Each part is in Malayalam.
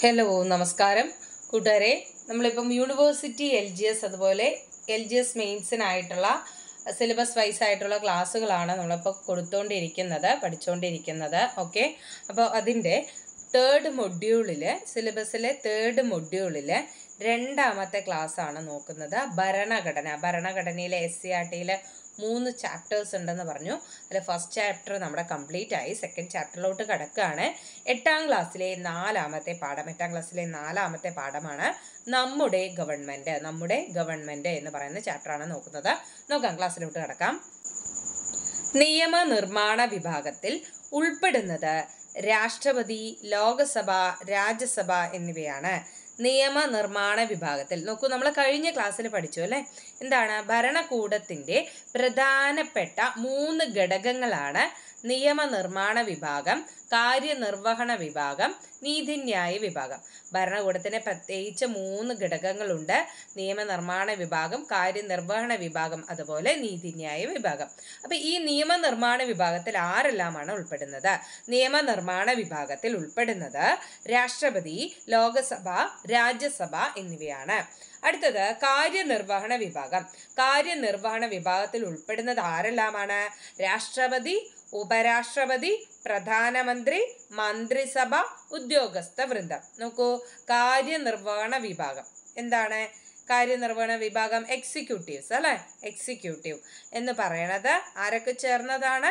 ഹലോ നമസ്കാരം കൂട്ടുകാരെ നമ്മളിപ്പം യൂണിവേഴ്സിറ്റി എൽ ജി എസ് അതുപോലെ എൽ ജി എസ് മെയിൻസിനായിട്ടുള്ള സിലബസ് വൈസ് ആയിട്ടുള്ള ക്ലാസ്സുകളാണ് നമ്മളിപ്പോൾ കൊടുത്തുകൊണ്ടിരിക്കുന്നത് പഠിച്ചുകൊണ്ടിരിക്കുന്നത് ഓക്കെ അപ്പോൾ അതിൻ്റെ തേർഡ് മൊഡ്യൂളിൽ സിലബസിലെ തേർഡ് മൊഡ്യൂളിൽ രണ്ടാമത്തെ ക്ലാസ്സാണ് നോക്കുന്നത് ഭരണഘടന ഭരണഘടനയിലെ എസ് സി ആർ ടിയിലെ മൂന്ന് ചാപ്റ്റേഴ്സ് ഉണ്ടെന്ന് പറഞ്ഞു അതിൽ ഫസ്റ്റ് ചാപ്റ്റർ നമ്മുടെ കംപ്ലീറ്റ് ആയി സെക്കൻഡ് ചാപ്റ്ററിലോട്ട് കിടക്കുകയാണ് എട്ടാം ക്ലാസ്സിലെ നാലാമത്തെ പാഠം എട്ടാം ക്ലാസ്സിലെ നാലാമത്തെ പാഠമാണ് നമ്മുടെ ഗവൺമെൻറ് നമ്മുടെ ഗവൺമെൻറ് എന്ന് പറയുന്ന ചാപ്റ്ററാണ് നോക്കുന്നത് നോക്കാം ക്ലാസ്സിലോട്ട് കിടക്കാം നിയമനിർമ്മാണ വിഭാഗത്തിൽ ഉൾപ്പെടുന്നത് രാഷ്ട്രപതി ലോകസഭ രാജ്യസഭ എന്നിവയാണ് നിയമനിർമ്മാണ വിഭാഗത്തിൽ നോക്കൂ നമ്മൾ കഴിഞ്ഞ ക്ലാസ്സിൽ പഠിച്ചു അല്ലേ എന്താണ് ഭരണകൂടത്തിൻ്റെ പ്രധാനപ്പെട്ട മൂന്ന് ഘടകങ്ങളാണ് നിയമനിർമ്മാണ വിഭാഗം കാര്യനിർവഹണ വിഭാഗം നീതിന്യായ വിഭാഗം ഭരണകൂടത്തിന് പ്രത്യേകിച്ച് മൂന്ന് ഘടകങ്ങളുണ്ട് നിയമനിർമ്മാണ വിഭാഗം കാര്യനിർവഹണ വിഭാഗം അതുപോലെ നീതിന്യായ വിഭാഗം അപ്പോൾ ഈ നിയമനിർമ്മാണ വിഭാഗത്തിൽ ആരെല്ലാമാണ് ഉൾപ്പെടുന്നത് നിയമനിർമ്മാണ വിഭാഗത്തിൽ ഉൾപ്പെടുന്നത് രാഷ്ട്രപതി ലോകസഭ രാജ്യസഭ എന്നിവയാണ് അടുത്തത് കാര്യനിർവഹണ വിഭാഗം കാര്യനിർവഹണ വിഭാഗത്തിൽ ഉൾപ്പെടുന്നത് ആരെല്ലാമാണ് രാഷ്ട്രപതി ഉപരാഷ്ട്രപതി പ്രധാനമന്ത്രി മന്ത്രിസഭ ഉദ്യോഗസ്ഥ വൃന്ദം നോക്കൂ കാര്യനിർവഹണ വിഭാഗം എന്താണ് കാര്യനിർവഹണ വിഭാഗം എക്സിക്യൂട്ടീവ്സ് അല്ലേ എക്സിക്യൂട്ടീവ് എന്ന് പറയണത് ആരൊക്കെ ചേർന്നതാണ്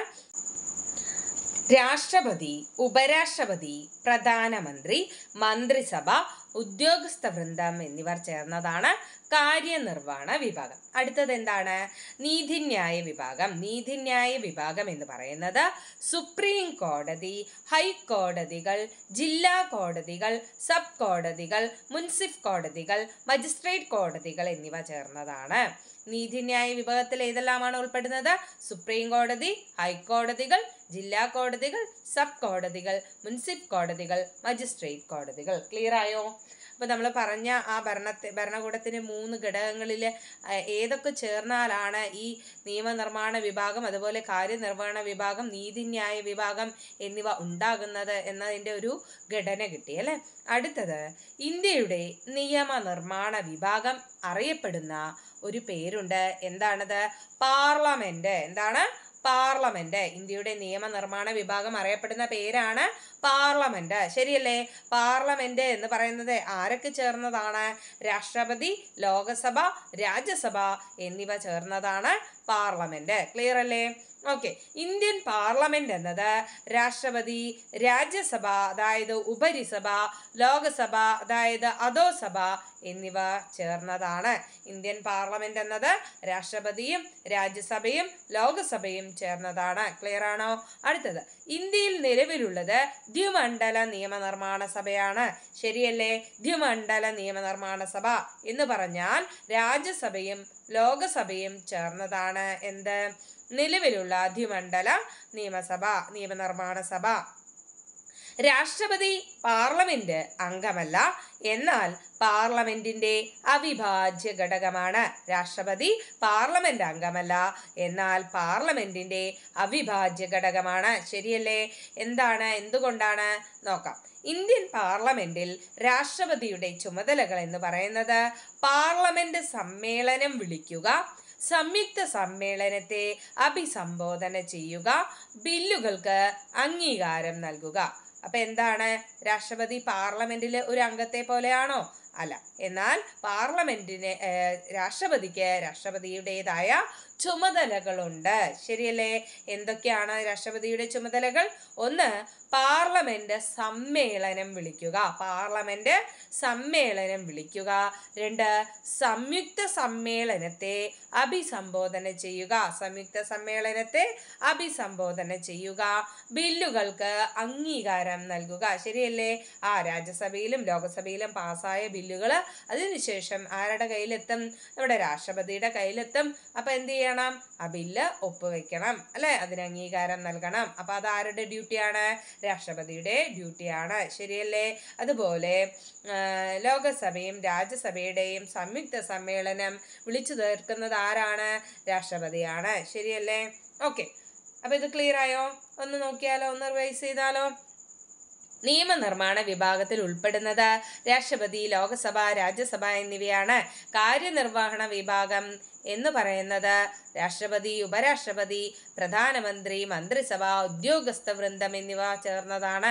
രാഷ്ട്രപതി ഉപരാഷ്ട്രപതി പ്രധാനമന്ത്രി മന്ത്രിസഭ ഉദ്യോഗസ്ഥ വൃന്ദം എന്നിവർ ചേർന്നതാണ് കാര്യനിർവഹണ വിഭാഗം അടുത്തത് എന്താണ് നീതിന്യായ വിഭാഗം നീതിന്യായ വിഭാഗം എന്ന് പറയുന്നത് സുപ്രീം കോടതി ഹൈക്കോടതികൾ ജില്ലാ കോടതികൾ സബ് കോടതികൾ മുൻസിഫ് കോടതികൾ മജിസ്ട്രേറ്റ് കോടതികൾ എന്നിവ ചേർന്നതാണ് നീതിന്യായ വിഭാഗത്തിൽ ഏതെല്ലാമാണ് ഉൾപ്പെടുന്നത് സുപ്രീം കോടതി ഹൈക്കോടതികൾ ജില്ലാ കോടതികൾ സബ് കോടതികൾ മുൻസിഫ് കോടതികൾ മജിസ്ട്രേറ്റ് കോടതികൾ ക്ലിയർ ആയോ അപ്പോൾ നമ്മൾ പറഞ്ഞ ആ ഭരണത്തെ ഭരണകൂടത്തിൻ്റെ മൂന്ന് ഘടകങ്ങളിൽ ഏതൊക്കെ ചേർന്നാലാണ് ഈ നിയമനിർമ്മാണ വിഭാഗം അതുപോലെ കാര്യനിർവഹണ വിഭാഗം നീതിന്യായ വിഭാഗം എന്നിവ ഉണ്ടാകുന്നത് എന്നതിൻ്റെ ഒരു ഘടന കിട്ടി അല്ലേ അടുത്തത് ഇന്ത്യയുടെ നിയമനിർമ്മാണ വിഭാഗം അറിയപ്പെടുന്ന ഒരു പേരുണ്ട് എന്താണത് പാർലമെൻറ്റ് എന്താണ് പാർലമെന്റ് ഇന്ത്യയുടെ നിയമനിർമ്മാണ വിഭാഗം അറിയപ്പെടുന്ന പേരാണ് പാർലമെന്റ് ശരിയല്ലേ പാർലമെന്റ് എന്ന് പറയുന്നത് ആരൊക്കെ ചേർന്നതാണ് രാഷ്ട്രപതി ലോകസഭ രാജ്യസഭ എന്നിവ ചേർന്നതാണ് പാർലമെന്റ് ക്ലിയർ അല്ലേ ഓക്കെ ഇന്ത്യൻ പാർലമെന്റ് എന്നത് രാഷ്ട്രപതി രാജ്യസഭ അതായത് ഉപരിസഭ ലോകസഭ അതായത് അധോസഭ എന്നിവ ചേർന്നതാണ് ഇന്ത്യൻ പാർലമെന്റ് എന്നത് രാഷ്ട്രപതിയും രാജ്യസഭയും ലോകസഭയും ചേർന്നതാണ് ക്ലിയർ ആണോ അടുത്തത് ഇന്ത്യയിൽ നിലവിലുള്ളത് ദ്വിമണ്ഡല നിയമനിർമ്മാണ സഭയാണ് ശരിയല്ലേ ദ്വിമണ്ഡല നിയമനിർമ്മാണ സഭ എന്ന് പറഞ്ഞാൽ രാജ്യസഭയും ലോകസഭയും ചേർന്നതാണ് എന്ത് നിലവിലുള്ള ദ്വിമണ്ഡല നിയമസഭ നിയമനിർമ്മാണ സഭ രാഷ്ട്രപതി പാർലമെന്റ് അംഗമല്ല എന്നാൽ പാർലമെന്റിന്റെ അവിഭാജ്യ ഘടകമാണ് രാഷ്ട്രപതി പാർലമെന്റ് അംഗമല്ല എന്നാൽ പാർലമെന്റിന്റെ അവിഭാജ്യ ഘടകമാണ് ശരിയല്ലേ എന്താണ് എന്തുകൊണ്ടാണ് നോക്കാം ഇന്ത്യൻ പാർലമെന്റിൽ രാഷ്ട്രപതിയുടെ ചുമതലകൾ എന്ന് പറയുന്നത് പാർലമെന്റ് സമ്മേളനം വിളിക്കുക സംയുക്ത സമ്മേളനത്തെ അഭിസംബോധന ചെയ്യുക ബില്ലുകൾക്ക് അംഗീകാരം നൽകുക അപ്പൊ എന്താണ് രാഷ്ട്രപതി പാർലമെന്റിലെ ഒരു അംഗത്തെ പോലെയാണോ അല്ല എന്നാൽ പാർലമെന്റിന് രാഷ്ട്രപതിക്ക് രാഷ്ട്രപതിയുടേതായ ചുമതലകളുണ്ട് ശരിയല്ലേ എന്തൊക്കെയാണ് രാഷ്ട്രപതിയുടെ ചുമതലകൾ ഒന്ന് പാർലമെന്റ് സമ്മേളനം വിളിക്കുക പാർലമെന്റ് സമ്മേളനം വിളിക്കുക രണ്ട് സംയുക്ത സമ്മേളനത്തെ അഭിസംബോധന ചെയ്യുക സംയുക്ത സമ്മേളനത്തെ അഭിസംബോധന ചെയ്യുക ബില്ലുകൾക്ക് അംഗീകാരം നൽകുക ശരിയല്ലേ ആ രാജ്യസഭയിലും ലോകസഭയിലും പാസ്സായ ബില്ലുകൾ അതിനുശേഷം ആരുടെ കയ്യിലെത്തും നമ്മുടെ രാഷ്ട്രപതിയുടെ കയ്യിലെത്തും അപ്പം എന്ത് ചെയ്യുക ചെയ്യണം ആ ബില്ല് ഒപ്പുവെക്കണം അല്ലെ അതിന് അംഗീകാരം നൽകണം അപ്പൊ അത് ആരുടെ ഡ്യൂട്ടിയാണ് രാഷ്ട്രപതിയുടെ ഡ്യൂട്ടിയാണ് ശരിയല്ലേ അതുപോലെ ലോകസഭയും രാജ്യസഭയുടെയും സംയുക്ത സമ്മേളനം വിളിച്ചു തീർക്കുന്നത് ആരാണ് രാഷ്ട്രപതിയാണ് ശരിയല്ലേ ഓക്കെ അപ്പോൾ ഇത് ക്ലിയർ ആയോ ഒന്ന് നോക്കിയാലോ ഒന്ന് റിവൈസ് ചെയ്താലോ നിയമനിർമ്മാണ വിഭാഗത്തിൽ ഉൾപ്പെടുന്നത് രാഷ്ട്രപതി ലോകസഭ രാജ്യസഭ എന്നിവയാണ് കാര്യനിർവഹണ വിഭാഗം എന്ന് പറയുന്നത് രാഷ്ട്രപതി ഉപരാഷ്ട്രപതി പ്രധാനമന്ത്രി മന്ത്രിസഭ ഉദ്യോഗസ്ഥ വൃന്ദം എന്നിവ ചേർന്നതാണ്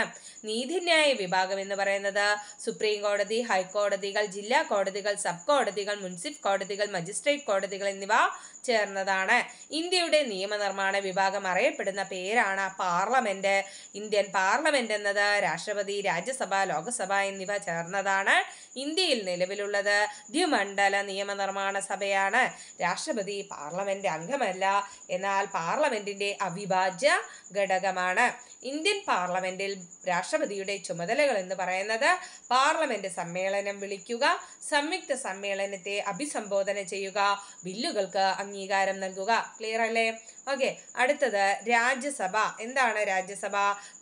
നീതിന്യായ വിഭാഗം എന്ന് പറയുന്നത് സുപ്രീം കോടതി ഹൈക്കോടതികൾ ജില്ലാ കോടതികൾ സബ് കോടതികൾ മുൻസിഫ് കോടതികൾ മജിസ്ട്രേറ്റ് കോടതികൾ എന്നിവ ചേർന്നതാണ് ഇന്ത്യയുടെ നിയമനിർമ്മാണ വിഭാഗം അറിയപ്പെടുന്ന പേരാണ് പാർലമെന്റ് ഇന്ത്യൻ പാർലമെന്റ് എന്നത് രാഷ്ട്രപതി രാജ്യസഭ ലോകസഭ എന്നിവ ചേർന്നതാണ് ഇന്ത്യയിൽ നിലവിലുള്ളത് ദ്വിമണ്ഡല നിയമനിർമ്മാണ സഭയാണ് രാഷ്ട്രപതി പാർലമെന്റ് അംഗമല്ല എന്നാൽ പാർലമെന്റിന്റെ അവിഭാജ്യ ഘടകമാണ് ഇന്ത്യൻ പാർലമെന്റിൽ രാഷ്ട്രപതിയുടെ ചുമതലകൾ എന്ന് പറയുന്നത് പാർലമെന്റ് സമ്മേളനം വിളിക്കുക സംയുക്ത സമ്മേളനത്തെ അഭിസംബോധന ചെയ്യുക ബില്ലുകൾക്ക് അംഗീകാരം നൽകുക ക്ലിയർ അല്ലേ ഓക്കെ അടുത്തത് രാജ്യസഭ എന്താണ് രാജ്യസഭ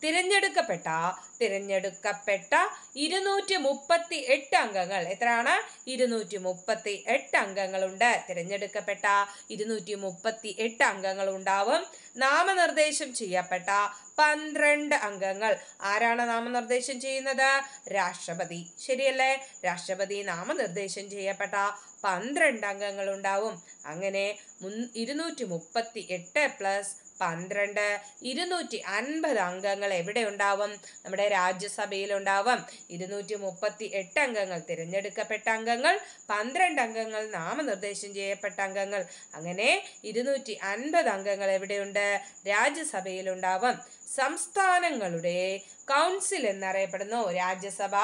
തിരഞ്ഞെടുക്കപ്പെട്ട തിരഞ്ഞെടുക്കപ്പെട്ട ഇരുന്നൂറ്റി മുപ്പത്തി എട്ട് അംഗങ്ങൾ എത്രയാണ് ഇരുന്നൂറ്റി മുപ്പത്തി എട്ട് അംഗങ്ങളുണ്ട് തിരഞ്ഞെടുക്കപ്പെട്ട ഇരുന്നൂറ്റി മുപ്പത്തി എട്ട് അംഗങ്ങൾ ഉണ്ടാവും നാമനിർദ്ദേശം ചെയ്യപ്പെട്ട പന്ത്രണ്ട് അംഗങ്ങൾ ആരാണ് നാമനിർദ്ദേശം ചെയ്യുന്നത് രാഷ്ട്രപതി ശരിയല്ലേ രാഷ്ട്രപതി നാമനിർദ്ദേശം ചെയ്യപ്പെട്ട പന്ത്രണ്ട് അംഗങ്ങൾ ഉണ്ടാവും അങ്ങനെ ഇരുന്നൂറ്റി മുപ്പത്തി എട്ട് പ്ലസ് പന്ത്രണ്ട് ഇരുന്നൂറ്റി അൻപത് അംഗങ്ങൾ എവിടെ ഉണ്ടാവും നമ്മുടെ രാജ്യസഭയിൽ ഉണ്ടാവും ഇരുന്നൂറ്റി മുപ്പത്തി എട്ട് അംഗങ്ങൾ തിരഞ്ഞെടുക്കപ്പെട്ട അംഗങ്ങൾ പന്ത്രണ്ട് അംഗങ്ങൾ നാമനിർദ്ദേശം ചെയ്യപ്പെട്ട അംഗങ്ങൾ അങ്ങനെ ഇരുന്നൂറ്റി അൻപത് അംഗങ്ങൾ എവിടെയുണ്ട് രാജ്യസഭയിൽ ഉണ്ടാവും സംസ്ഥാനങ്ങളുടെ കൗൺസിൽ എന്നറിയപ്പെടുന്നു രാജ്യസഭ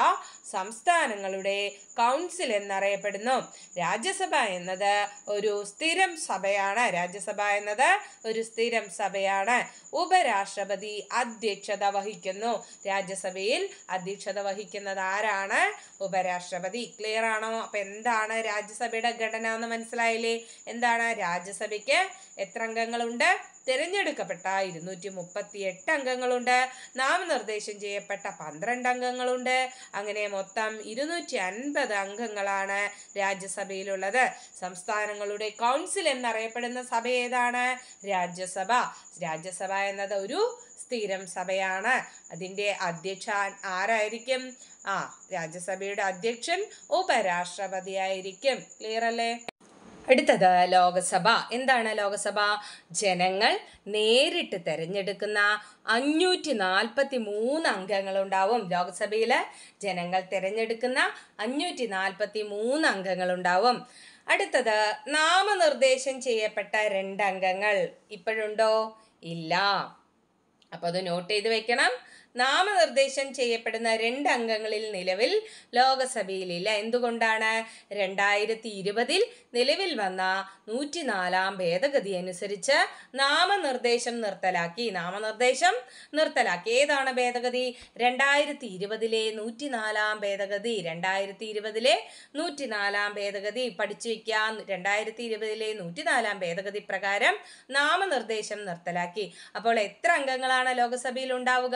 സംസ്ഥാനങ്ങളുടെ കൗൺസിൽ എന്നറിയപ്പെടുന്നു രാജ്യസഭ എന്നത് ഒരു സ്ഥിരം സഭയാണ് രാജ്യസഭ എന്നത് ഒരു സ്ഥിരം സഭയാണ് ഉപരാഷ്ട്രപതി അധ്യക്ഷത വഹിക്കുന്നു രാജ്യസഭയിൽ അധ്യക്ഷത വഹിക്കുന്നത് ആരാണ് ഉപരാഷ്ട്രപതി ക്ലിയർ ആണോ അപ്പം എന്താണ് രാജ്യസഭയുടെ ഘടന എന്ന് മനസ്സിലായില്ലേ എന്താണ് രാജ്യസഭയ്ക്ക് എത്ര അംഗങ്ങളുണ്ട് തിരഞ്ഞെടുക്കപ്പെട്ട ഇരുന്നൂറ്റി എട്ട് അംഗങ്ങളുണ്ട് നാമനിർദ്ദേശം ചെയ്യപ്പെട്ട പന്ത്രണ്ട് അംഗങ്ങളുണ്ട് അങ്ങനെ മൊത്തം ഇരുന്നൂറ്റി അൻപത് അംഗങ്ങളാണ് രാജ്യസഭയിലുള്ളത് സംസ്ഥാനങ്ങളുടെ കൗൺസിൽ എന്നറിയപ്പെടുന്ന സഭ ഏതാണ് രാജ്യസഭ രാജ്യസഭ എന്നത് ഒരു സ്ഥിരം സഭയാണ് അതിൻ്റെ അധ്യക്ഷ ആരായിരിക്കും ആ രാജ്യസഭയുടെ അധ്യക്ഷൻ ഉപരാഷ്ട്രപതിയായിരിക്കും ക്ലിയർ അല്ലേ അടുത്തത് ലോകസഭ എന്താണ് ലോകസഭ ജനങ്ങൾ നേരിട്ട് തിരഞ്ഞെടുക്കുന്ന അഞ്ഞൂറ്റി നാൽപ്പത്തി മൂന്ന് അംഗങ്ങളുണ്ടാവും ലോകസഭയിൽ ജനങ്ങൾ തിരഞ്ഞെടുക്കുന്ന അഞ്ഞൂറ്റി നാൽപ്പത്തി മൂന്ന് അംഗങ്ങളുണ്ടാവും അടുത്തത് നാമനിർദ്ദേശം ചെയ്യപ്പെട്ട രണ്ട് അംഗങ്ങൾ ഇപ്പോഴുണ്ടോ ഇല്ല അപ്പോൾ അത് നോട്ട് ചെയ്ത് വെക്കണം നാമനിർദ്ദേശം ചെയ്യപ്പെടുന്ന രണ്ട് അംഗങ്ങളിൽ നിലവിൽ ലോകസഭയിലില്ല എന്തുകൊണ്ടാണ് രണ്ടായിരത്തി ഇരുപതിൽ നിലവിൽ വന്ന നൂറ്റിനാലാം ഭേദഗതി അനുസരിച്ച് നാമനിർദ്ദേശം നിർത്തലാക്കി നാമനിർദ്ദേശം നിർത്തലാക്കി ഏതാണ് ഭേദഗതി രണ്ടായിരത്തി ഇരുപതിലെ നൂറ്റിനാലാം ഭേദഗതി രണ്ടായിരത്തി ഇരുപതിലെ നൂറ്റിനാലാം ഭേദഗതി പഠിച്ചു വയ്ക്കാം രണ്ടായിരത്തി ഇരുപതിലെ നൂറ്റിനാലാം ഭേദഗതി പ്രകാരം നാമനിർദ്ദേശം നിർത്തലാക്കി അപ്പോൾ എത്ര അംഗങ്ങളാണ് ലോകസഭയിൽ ഉണ്ടാവുക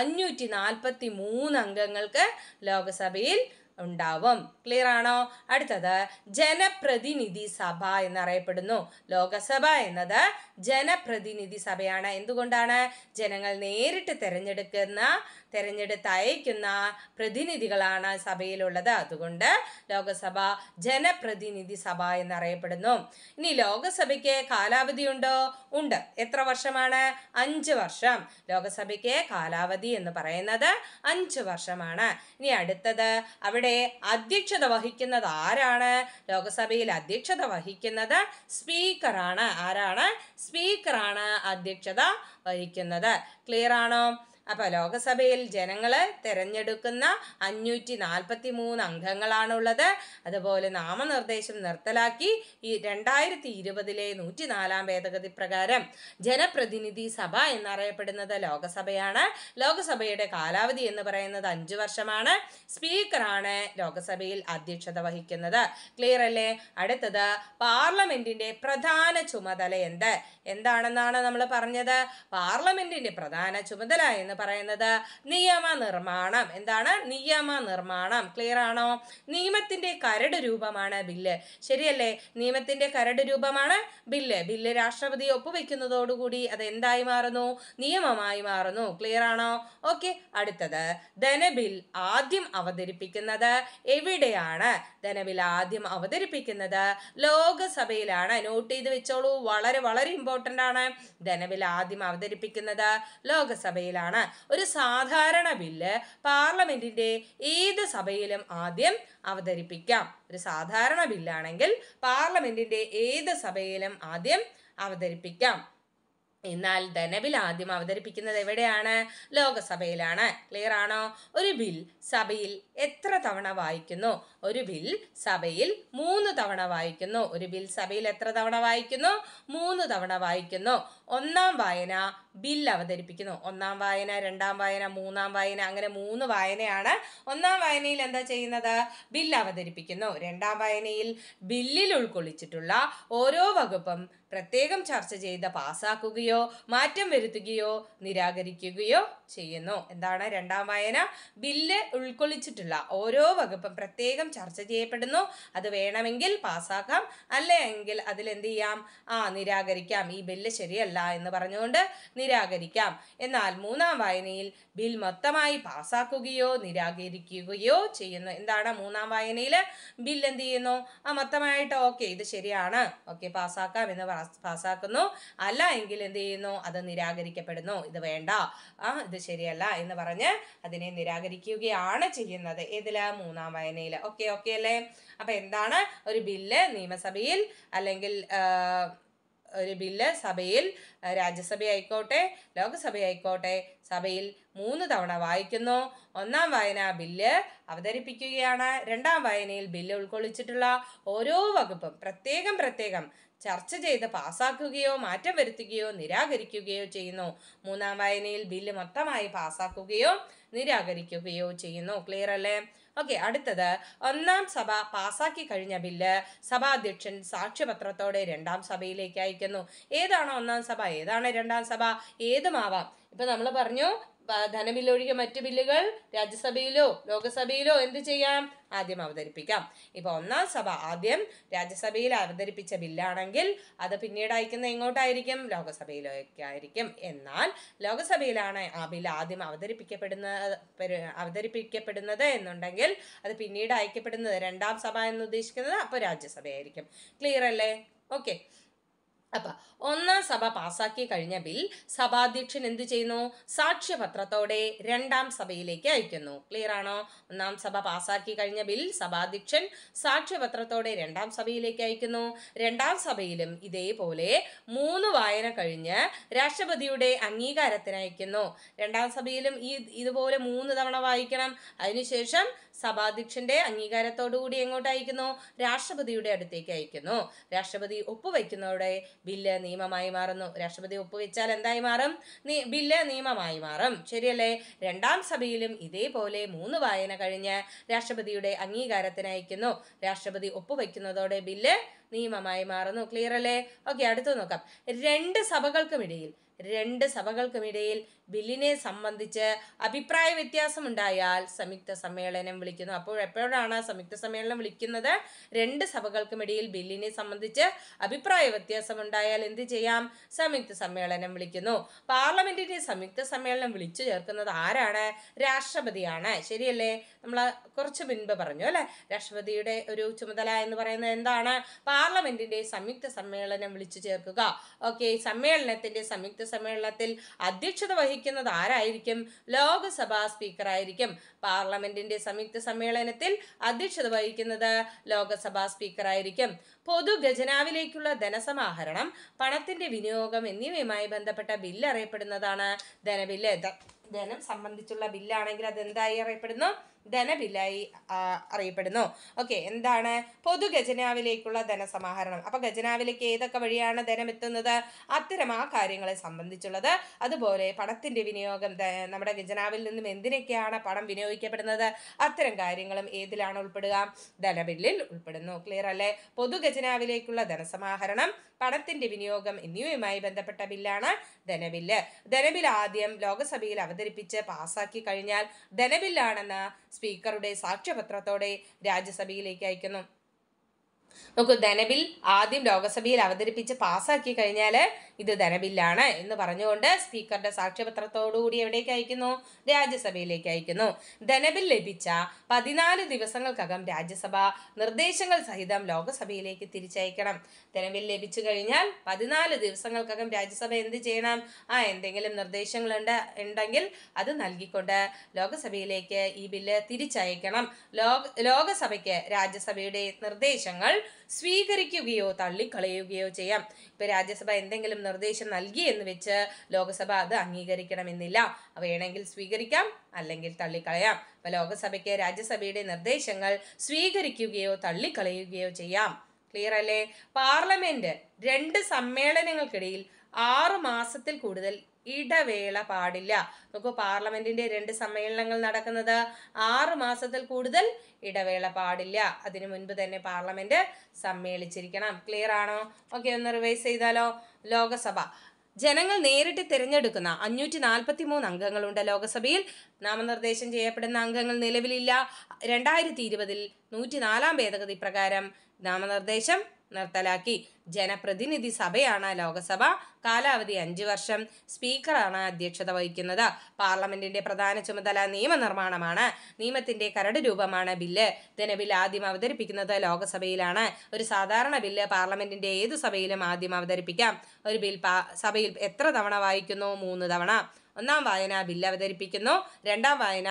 അഞ്ഞൂറ്റി നാൽപ്പത്തി മൂന്ന് അംഗങ്ങൾക്ക് ലോകസഭയിൽ ഉണ്ടാവും ക്ലിയർ ആണോ അടുത്തത് ജനപ്രതിനിധി സഭ എന്നറിയപ്പെടുന്നു ലോകസഭ എന്നത് ജനപ്രതിനിധി സഭയാണ് എന്തുകൊണ്ടാണ് ജനങ്ങൾ നേരിട്ട് തിരഞ്ഞെടുക്കുന്ന തിരഞ്ഞെടുത്ത് അയക്കുന്ന പ്രതിനിധികളാണ് സഭയിലുള്ളത് അതുകൊണ്ട് ലോകസഭ ജനപ്രതിനിധി സഭ എന്നറിയപ്പെടുന്നു ഇനി ലോകസഭയ്ക്ക് കാലാവധിയുണ്ടോ ഉണ്ട് എത്ര വർഷമാണ് അഞ്ച് വർഷം ലോകസഭയ്ക്ക് കാലാവധി എന്ന് പറയുന്നത് അഞ്ച് വർഷമാണ് ഇനി അടുത്തത് അവിടെ ഇവിടെ അധ്യക്ഷത വഹിക്കുന്നത് ആരാണ് ലോകസഭയിൽ അധ്യക്ഷത വഹിക്കുന്നത് സ്പീക്കറാണ് ആരാണ് സ്പീക്കറാണ് അധ്യക്ഷത വഹിക്കുന്നത് ക്ലിയർ ആണോ അപ്പോൾ ലോകസഭയിൽ ജനങ്ങൾ തിരഞ്ഞെടുക്കുന്ന അഞ്ഞൂറ്റി നാൽപ്പത്തി മൂന്ന് അംഗങ്ങളാണുള്ളത് അതുപോലെ നാമനിർദ്ദേശം നിർത്തലാക്കി ഈ രണ്ടായിരത്തി ഇരുപതിലെ നാലാം ഭേദഗതി പ്രകാരം ജനപ്രതിനിധി സഭ എന്നറിയപ്പെടുന്നത് ലോകസഭയാണ് ലോകസഭയുടെ കാലാവധി എന്ന് പറയുന്നത് അഞ്ച് വർഷമാണ് സ്പീക്കറാണ് ലോകസഭയിൽ അധ്യക്ഷത വഹിക്കുന്നത് ക്ലിയർ അല്ലേ അടുത്തത് പാർലമെന്റിന്റെ പ്രധാന ചുമതല എന്ത് എന്താണെന്നാണ് നമ്മൾ പറഞ്ഞത് പാർലമെന്റിന്റെ പ്രധാന ചുമതല എന്ന് പറയുന്നത് നിയമനിർമ്മാണം എന്താണ് നിയമനിർമ്മാണം ക്ലിയർ ആണോ നിയമത്തിൻ്റെ കരട് രൂപമാണ് ബില്ല് ശരിയല്ലേ നിയമത്തിൻ്റെ കരട് രൂപമാണ് ബില്ല് ബില്ല് രാഷ്ട്രപതി ഒപ്പുവെക്കുന്നതോടുകൂടി അത് എന്തായി മാറുന്നു നിയമമായി മാറുന്നു ക്ലിയർ ആണോ ഓക്കെ അടുത്തത് ധനബിൽ ആദ്യം അവതരിപ്പിക്കുന്നത് എവിടെയാണ് ധനബിൽ ആദ്യം അവതരിപ്പിക്കുന്നത് ലോകസഭയിലാണ് നോട്ട് ചെയ്ത് വെച്ചോളൂ വളരെ വളരെ ഇമ്പോർട്ടൻ്റ് ആണ് ധനബിൽ ആദ്യം അവതരിപ്പിക്കുന്നത് ലോകസഭയിലാണ് ഒരു സാധാരണ ബില്ല് പാർലമെന്റിന്റെ ഏത് സഭയിലും ആദ്യം അവതരിപ്പിക്കാം ഒരു സാധാരണ ബില്ലാണെങ്കിൽ പാർലമെന്റിന്റെ ഏത് സഭയിലും ആദ്യം അവതരിപ്പിക്കാം എന്നാൽ ധനബിൽ ആദ്യം അവതരിപ്പിക്കുന്നത് എവിടെയാണ് ലോകസഭയിലാണ് ക്ലിയർ ആണോ ഒരു ബിൽ സഭയിൽ എത്ര തവണ വായിക്കുന്നു ഒരു ബിൽ സഭയിൽ മൂന്ന് തവണ വായിക്കുന്നു ഒരു ബിൽ സഭയിൽ എത്ര തവണ വായിക്കുന്നു മൂന്ന് തവണ വായിക്കുന്നു ഒന്നാം വായന ബിൽ അവതരിപ്പിക്കുന്നു ഒന്നാം വായന രണ്ടാം വായന മൂന്നാം വായന അങ്ങനെ മൂന്ന് വായനയാണ് ഒന്നാം വായനയിൽ എന്താ ചെയ്യുന്നത് ബിൽ അവതരിപ്പിക്കുന്നു രണ്ടാം വായനയിൽ ബില്ലിൽ ഉൾക്കൊള്ളിച്ചിട്ടുള്ള ഓരോ വകുപ്പും പ്രത്യേകം ചർച്ച ചെയ്ത് പാസാക്കുകയോ മാറ്റം വരുത്തുകയോ നിരാകരിക്കുകയോ ചെയ്യുന്നു എന്താണ് രണ്ടാം വായന ബില്ല് ഉൾക്കൊള്ളിച്ചിട്ടുള്ള ഓരോ വകുപ്പും പ്രത്യേകം ചർച്ച ചെയ്യപ്പെടുന്നു അത് വേണമെങ്കിൽ പാസ്സാക്കാം അല്ലെങ്കിൽ എന്ത് ചെയ്യാം ആ നിരാകരിക്കാം ഈ ബില്ല് ശരിയല്ല എന്ന് പറഞ്ഞുകൊണ്ട് നിരാകരിക്കാം എന്നാൽ മൂന്നാം വായനയിൽ ബിൽ മൊത്തമായി പാസ്സാക്കുകയോ നിരാകരിക്കുകയോ ചെയ്യുന്നു എന്താണ് മൂന്നാം വായനയിൽ ബിൽ എന്ത് ചെയ്യുന്നു ആ മൊത്തമായിട്ട് ഓക്കെ ഇത് ശരിയാണ് ഓക്കെ പാസ്സാക്കാം എന്ന് പാസ്സാക്കുന്നു അല്ല എങ്കിൽ എന്ത് ചെയ്യുന്നു അത് നിരാകരിക്കപ്പെടുന്നു ഇത് വേണ്ട ആ അത് ശരിയല്ല എന്ന് പറഞ്ഞ് അതിനെ നിരാകരിക്കുകയാണ് ചെയ്യുന്നത് ഏതില് മൂന്നാം വായനയിൽ ഓക്കെ ഓക്കെ അല്ലേ അപ്പൊ എന്താണ് ഒരു ബില്ല് നിയമസഭയിൽ അല്ലെങ്കിൽ ഒരു ബില്ല് സഭയിൽ രാജ്യസഭ ആയിക്കോട്ടെ ലോക്സഭ ആയിക്കോട്ടെ സഭയിൽ മൂന്ന് തവണ വായിക്കുന്നു ഒന്നാം വായന ബില്ല് അവതരിപ്പിക്കുകയാണ് രണ്ടാം വായനയിൽ ബില്ല് ഉൾക്കൊള്ളിച്ചിട്ടുള്ള ഓരോ വകുപ്പും പ്രത്യേകം പ്രത്യേകം ചർച്ച ചെയ്ത് പാസാക്കുകയോ മാറ്റം വരുത്തുകയോ നിരാകരിക്കുകയോ ചെയ്യുന്നു മൂന്നാം വായനയിൽ ബില്ല് മൊത്തമായി പാസാക്കുകയോ നിരാകരിക്കുകയോ ചെയ്യുന്നു ക്ലിയർ അല്ലേ ഓക്കെ അടുത്തത് ഒന്നാം സഭ പാസാക്കി കഴിഞ്ഞ ബില്ല് സഭാധ്യക്ഷൻ സാക്ഷ്യപത്രത്തോടെ രണ്ടാം സഭയിലേക്ക് അയക്കുന്നു ഏതാണ് ഒന്നാം സഭ ഏതാണ് രണ്ടാം സഭ ഏതുമാവാം ഇപ്പൊ നമ്മൾ പറഞ്ഞു ധനബില്ലൊഴികെ മറ്റ് ബില്ലുകൾ രാജ്യസഭയിലോ ലോകസഭയിലോ എന്ത് ചെയ്യാം ആദ്യം അവതരിപ്പിക്കാം ഇപ്പൊ ഒന്നാം സഭ ആദ്യം രാജ്യസഭയിൽ അവതരിപ്പിച്ച ബില്ലാണെങ്കിൽ അത് പിന്നീട് അയക്കുന്ന എങ്ങോട്ടായിരിക്കും ആയിരിക്കും എന്നാൽ ലോകസഭയിലാണ് ആ ബില്ല് ആദ്യം അവതരിപ്പിക്കപ്പെടുന്ന അവതരിപ്പിക്കപ്പെടുന്നത് എന്നുണ്ടെങ്കിൽ അത് പിന്നീട് അയക്കപ്പെടുന്നത് രണ്ടാം സഭ എന്ന് ഉദ്ദേശിക്കുന്നത് അപ്പോൾ രാജ്യസഭയായിരിക്കും ക്ലിയർ അല്ലേ ഓക്കെ അപ്പൊ ഒന്നാം സഭ പാസാക്കി കഴിഞ്ഞ ബിൽ സഭാധ്യക്ഷൻ എന്തു ചെയ്യുന്നു സാക്ഷ്യപത്രത്തോടെ രണ്ടാം സഭയിലേക്ക് അയക്കുന്നു ക്ലിയർ ആണോ ഒന്നാം സഭ പാസാക്കി കഴിഞ്ഞ ബിൽ സഭാധ്യക്ഷൻ സാക്ഷ്യപത്രത്തോടെ രണ്ടാം സഭയിലേക്ക് അയക്കുന്നു രണ്ടാം സഭയിലും ഇതേപോലെ മൂന്ന് വായന കഴിഞ്ഞ് രാഷ്ട്രപതിയുടെ അംഗീകാരത്തിന് അയക്കുന്നു രണ്ടാം സഭയിലും ഈ ഇതുപോലെ മൂന്ന് തവണ വായിക്കണം അതിനുശേഷം സഭാധ്യക്ഷന്റെ അംഗീകാരത്തോടുകൂടി എങ്ങോട്ട് അയക്കുന്നു രാഷ്ട്രപതിയുടെ അടുത്തേക്ക് അയക്കുന്നു രാഷ്ട്രപതി ഒപ്പുവയ്ക്കുന്നതോടെ ബില്ല് നിയമമായി മാറുന്നു രാഷ്ട്രപതി ഒപ്പുവെച്ചാൽ എന്തായി മാറും ബില്ല് നിയമമായി മാറും ശരിയല്ലേ രണ്ടാം സഭയിലും ഇതേപോലെ മൂന്ന് വായന കഴിഞ്ഞ് രാഷ്ട്രപതിയുടെ അംഗീകാരത്തിന് അയക്കുന്നു രാഷ്ട്രപതി ഒപ്പുവയ്ക്കുന്നതോടെ ബില്ല് നിയമമായി മാറുന്നു ക്ലിയർ അല്ലേ ഓക്കെ അടുത്ത് നോക്കാം രണ്ട് സഭകൾക്കുമിടയിൽ രണ്ട് സഭകൾക്കുമിടയിൽ ബില്ലിനെ സംബന്ധിച്ച് അഭിപ്രായ ഉണ്ടായാൽ സംയുക്ത സമ്മേളനം വിളിക്കുന്നു അപ്പോൾ എപ്പോഴാണ് സംയുക്ത സമ്മേളനം വിളിക്കുന്നത് രണ്ട് സഭകൾക്കുമിടയിൽ ബില്ലിനെ സംബന്ധിച്ച് അഭിപ്രായ ഉണ്ടായാൽ എന്ത് ചെയ്യാം സംയുക്ത സമ്മേളനം വിളിക്കുന്നു പാർലമെന്റിന്റെ സംയുക്ത സമ്മേളനം വിളിച്ചു ചേർക്കുന്നത് ആരാണ് രാഷ്ട്രപതിയാണ് ശരിയല്ലേ നമ്മൾ കുറച്ച് മുൻപ് പറഞ്ഞു അല്ലെ രാഷ്ട്രപതിയുടെ ഒരു ചുമതല എന്ന് പറയുന്നത് എന്താണ് പാർലമെന്റിന്റെ സംയുക്ത സമ്മേളനം വിളിച്ചു ചേർക്കുക ഓക്കെ സമ്മേളനത്തിന്റെ സംയുക്ത സമ്മേളനത്തിൽ അധ്യക്ഷത വഹിക്കും വഹിക്കുന്നത് ആരായിരിക്കും ലോകസഭാ സ്പീക്കറായിരിക്കും പാർലമെന്റിന്റെ സംയുക്ത സമ്മേളനത്തിൽ അധ്യക്ഷത വഹിക്കുന്നത് ലോകസഭാ സ്പീക്കറായിരിക്കും പൊതു ഖജനാവിലേക്കുള്ള ധനസമാഹരണം പണത്തിന്റെ വിനിയോഗം എന്നിവയുമായി ബന്ധപ്പെട്ട ബില്ല് അറിയപ്പെടുന്നതാണ് ധനബില്ല് ധനം സംബന്ധിച്ചുള്ള ബില്ലാണെങ്കിൽ അത് എന്തായി അറിയപ്പെടുന്നു ധനബില്ലായി അറിയപ്പെടുന്നു ഓക്കെ എന്താണ് പൊതു ഖജനാവിലേക്കുള്ള ധനസമാഹരണം അപ്പോൾ ഖജനാവിലേക്ക് ഏതൊക്കെ വഴിയാണ് ധനം എത്തുന്നത് അത്തരം ആ കാര്യങ്ങളെ സംബന്ധിച്ചുള്ളത് അതുപോലെ പണത്തിന്റെ വിനിയോഗം നമ്മുടെ ഖജനാവിൽ നിന്നും എന്തിനൊക്കെയാണ് പണം വിനിയോഗിക്കപ്പെടുന്നത് അത്തരം കാര്യങ്ങളും ഏതിലാണ് ഉൾപ്പെടുക ധനബില്ലിൽ ഉൾപ്പെടുന്നു ക്ലിയർ അല്ലേ പൊതു ഖജനാവിലേക്കുള്ള ധനസമാഹരണം പണത്തിന്റെ വിനിയോഗം എന്നിവയുമായി ബന്ധപ്പെട്ട ബില്ലാണ് ധനബില്ല് ധനബിൽ ആദ്യം ലോകസഭയിൽ അവതരിപ്പിച്ച് പാസാക്കി കഴിഞ്ഞാൽ ധനബില്ലാണെന്ന് സ്പീക്കറുടെ സാക്ഷ്യപത്രത്തോടെ രാജ്യസഭയിലേക്ക് അയക്കുന്നു നമുക്ക് ധനബിൽ ആദ്യം ലോകസഭയിൽ അവതരിപ്പിച്ച് പാസ്സാക്കി കഴിഞ്ഞാൽ ഇത് ധനബില്ലാണ് എന്ന് പറഞ്ഞുകൊണ്ട് സ്പീക്കറുടെ സാക്ഷ്യപത്രത്തോടുകൂടി എവിടേക്ക് അയക്കുന്നു രാജ്യസഭയിലേക്ക് അയക്കുന്നു ധനബിൽ ലഭിച്ച പതിനാല് ദിവസങ്ങൾക്കകം രാജ്യസഭ നിർദ്ദേശങ്ങൾ സഹിതം ലോകസഭയിലേക്ക് തിരിച്ചയക്കണം ധനബിൽ ലഭിച്ചു കഴിഞ്ഞാൽ പതിനാല് ദിവസങ്ങൾക്കകം രാജ്യസഭ എന്ത് ചെയ്യണം ആ എന്തെങ്കിലും നിർദ്ദേശങ്ങളുണ്ട് ഉണ്ടെങ്കിൽ അത് നൽകിക്കൊണ്ട് ലോകസഭയിലേക്ക് ഈ ബില്ല് തിരിച്ചയക്കണം ലോക ലോകസഭയ്ക്ക് രാജ്യസഭയുടെ നിർദ്ദേശങ്ങൾ സ്വീകരിക്കുകയോ തള്ളിക്കളയുകയോ ചെയ്യാം ഇപ്പൊ രാജ്യസഭ എന്തെങ്കിലും നിർദ്ദേശം നൽകി എന്ന് വെച്ച് ലോകസഭ അത് അംഗീകരിക്കണമെന്നില്ല വേണമെങ്കിൽ സ്വീകരിക്കാം അല്ലെങ്കിൽ തള്ളിക്കളയാം അപ്പം ലോകസഭയ്ക്ക് രാജ്യസഭയുടെ നിർദ്ദേശങ്ങൾ സ്വീകരിക്കുകയോ തള്ളിക്കളയുകയോ ചെയ്യാം ക്ലിയർ അല്ലേ പാർലമെന്റ് രണ്ട് സമ്മേളനങ്ങൾക്കിടയിൽ ആറ് മാസത്തിൽ കൂടുതൽ ഇടവേള പാടില്ല നോക്കൂ പാർലമെന്റിന്റെ രണ്ട് സമ്മേളനങ്ങൾ നടക്കുന്നത് ആറ് മാസത്തിൽ കൂടുതൽ ഇടവേള പാടില്ല അതിനു മുൻപ് തന്നെ പാർലമെന്റ് സമ്മേളിച്ചിരിക്കണം ക്ലിയർ ആണോ ഓക്കെ ഒന്ന് റിവൈസ് ചെയ്താലോ ലോകസഭ ജനങ്ങൾ നേരിട്ട് തിരഞ്ഞെടുക്കുന്ന അഞ്ഞൂറ്റി നാൽപ്പത്തി മൂന്ന് അംഗങ്ങളുണ്ട് ലോകസഭയിൽ നാമനിർദ്ദേശം ചെയ്യപ്പെടുന്ന അംഗങ്ങൾ നിലവിലില്ല രണ്ടായിരത്തി ഇരുപതിൽ നാലാം ഭേദഗതി പ്രകാരം നാമനിർദ്ദേശം നിർത്തലാക്കി ജനപ്രതിനിധി സഭയാണ് ലോകസഭ കാലാവധി അഞ്ചു വർഷം സ്പീക്കറാണ് അധ്യക്ഷത വഹിക്കുന്നത് പാർലമെന്റിന്റെ പ്രധാന ചുമതല നിയമനിർമ്മാണമാണ് നിയമത്തിന്റെ കരട് രൂപമാണ് ബില്ല് ധനബിൽ ആദ്യം അവതരിപ്പിക്കുന്നത് ലോകസഭയിലാണ് ഒരു സാധാരണ ബില്ല് പാർലമെന്റിന്റെ ഏത് സഭയിലും ആദ്യം അവതരിപ്പിക്കാം ഒരു ബിൽ സഭയിൽ എത്ര തവണ വായിക്കുന്നു മൂന്ന് തവണ ഒന്നാം വായന ബില്ല് അവതരിപ്പിക്കുന്നു രണ്ടാം വായന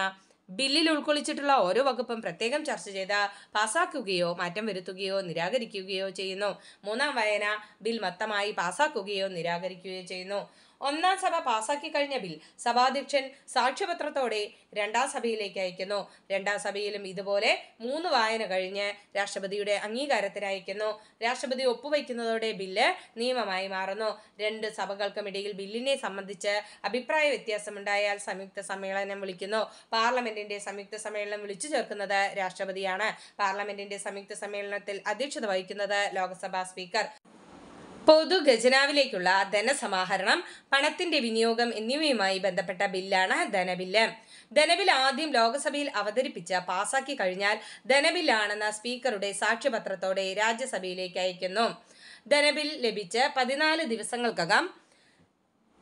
ബില്ലിൽ ഉൾക്കൊള്ളിച്ചിട്ടുള്ള ഓരോ വകുപ്പും പ്രത്യേകം ചർച്ച ചെയ്ത് പാസാക്കുകയോ മാറ്റം വരുത്തുകയോ നിരാകരിക്കുകയോ ചെയ്യുന്നു മൂന്നാം വായന ബിൽ മൊത്തമായി പാസാക്കുകയോ നിരാകരിക്കുകയോ ചെയ്യുന്നു ഒന്നാം സഭ പാസാക്കി കഴിഞ്ഞ ബിൽ സഭാധ്യക്ഷൻ സാക്ഷ്യപത്രത്തോടെ രണ്ടാം സഭയിലേക്ക് അയക്കുന്നു രണ്ടാം സഭയിലും ഇതുപോലെ മൂന്ന് വായന കഴിഞ്ഞ് രാഷ്ട്രപതിയുടെ അംഗീകാരത്തിന് അയക്കുന്നു രാഷ്ട്രപതി ഒപ്പുവയ്ക്കുന്നതോടെ ബില്ല് നിയമമായി മാറുന്നു രണ്ട് സഭകൾക്കും ഇടയിൽ ബില്ലിനെ സംബന്ധിച്ച് അഭിപ്രായ വ്യത്യാസമുണ്ടായാൽ സംയുക്ത സമ്മേളനം വിളിക്കുന്നു പാർലമെന്റിന്റെ സംയുക്ത സമ്മേളനം വിളിച്ചു ചേർക്കുന്നത് രാഷ്ട്രപതിയാണ് പാർലമെന്റിന്റെ സംയുക്ത സമ്മേളനത്തിൽ അധ്യക്ഷത വഹിക്കുന്നത് ലോക്സഭാ സ്പീക്കർ പൊതുഖജനാവിലേക്കുള്ള ധനസമാഹരണം പണത്തിന്റെ വിനിയോഗം എന്നിവയുമായി ബന്ധപ്പെട്ട ബില്ലാണ് ധനബില്ല് ധനബിൽ ആദ്യം ലോക്സഭയിൽ അവതരിപ്പിച്ച് പാസാക്കി കഴിഞ്ഞാൽ ധനബില്ലാണെന്ന സ്പീക്കറുടെ സാക്ഷ്യപത്രത്തോടെ രാജ്യസഭയിലേക്ക് അയക്കുന്നു ധനബിൽ ലഭിച്ച് പതിനാല് ദിവസങ്ങൾക്കകം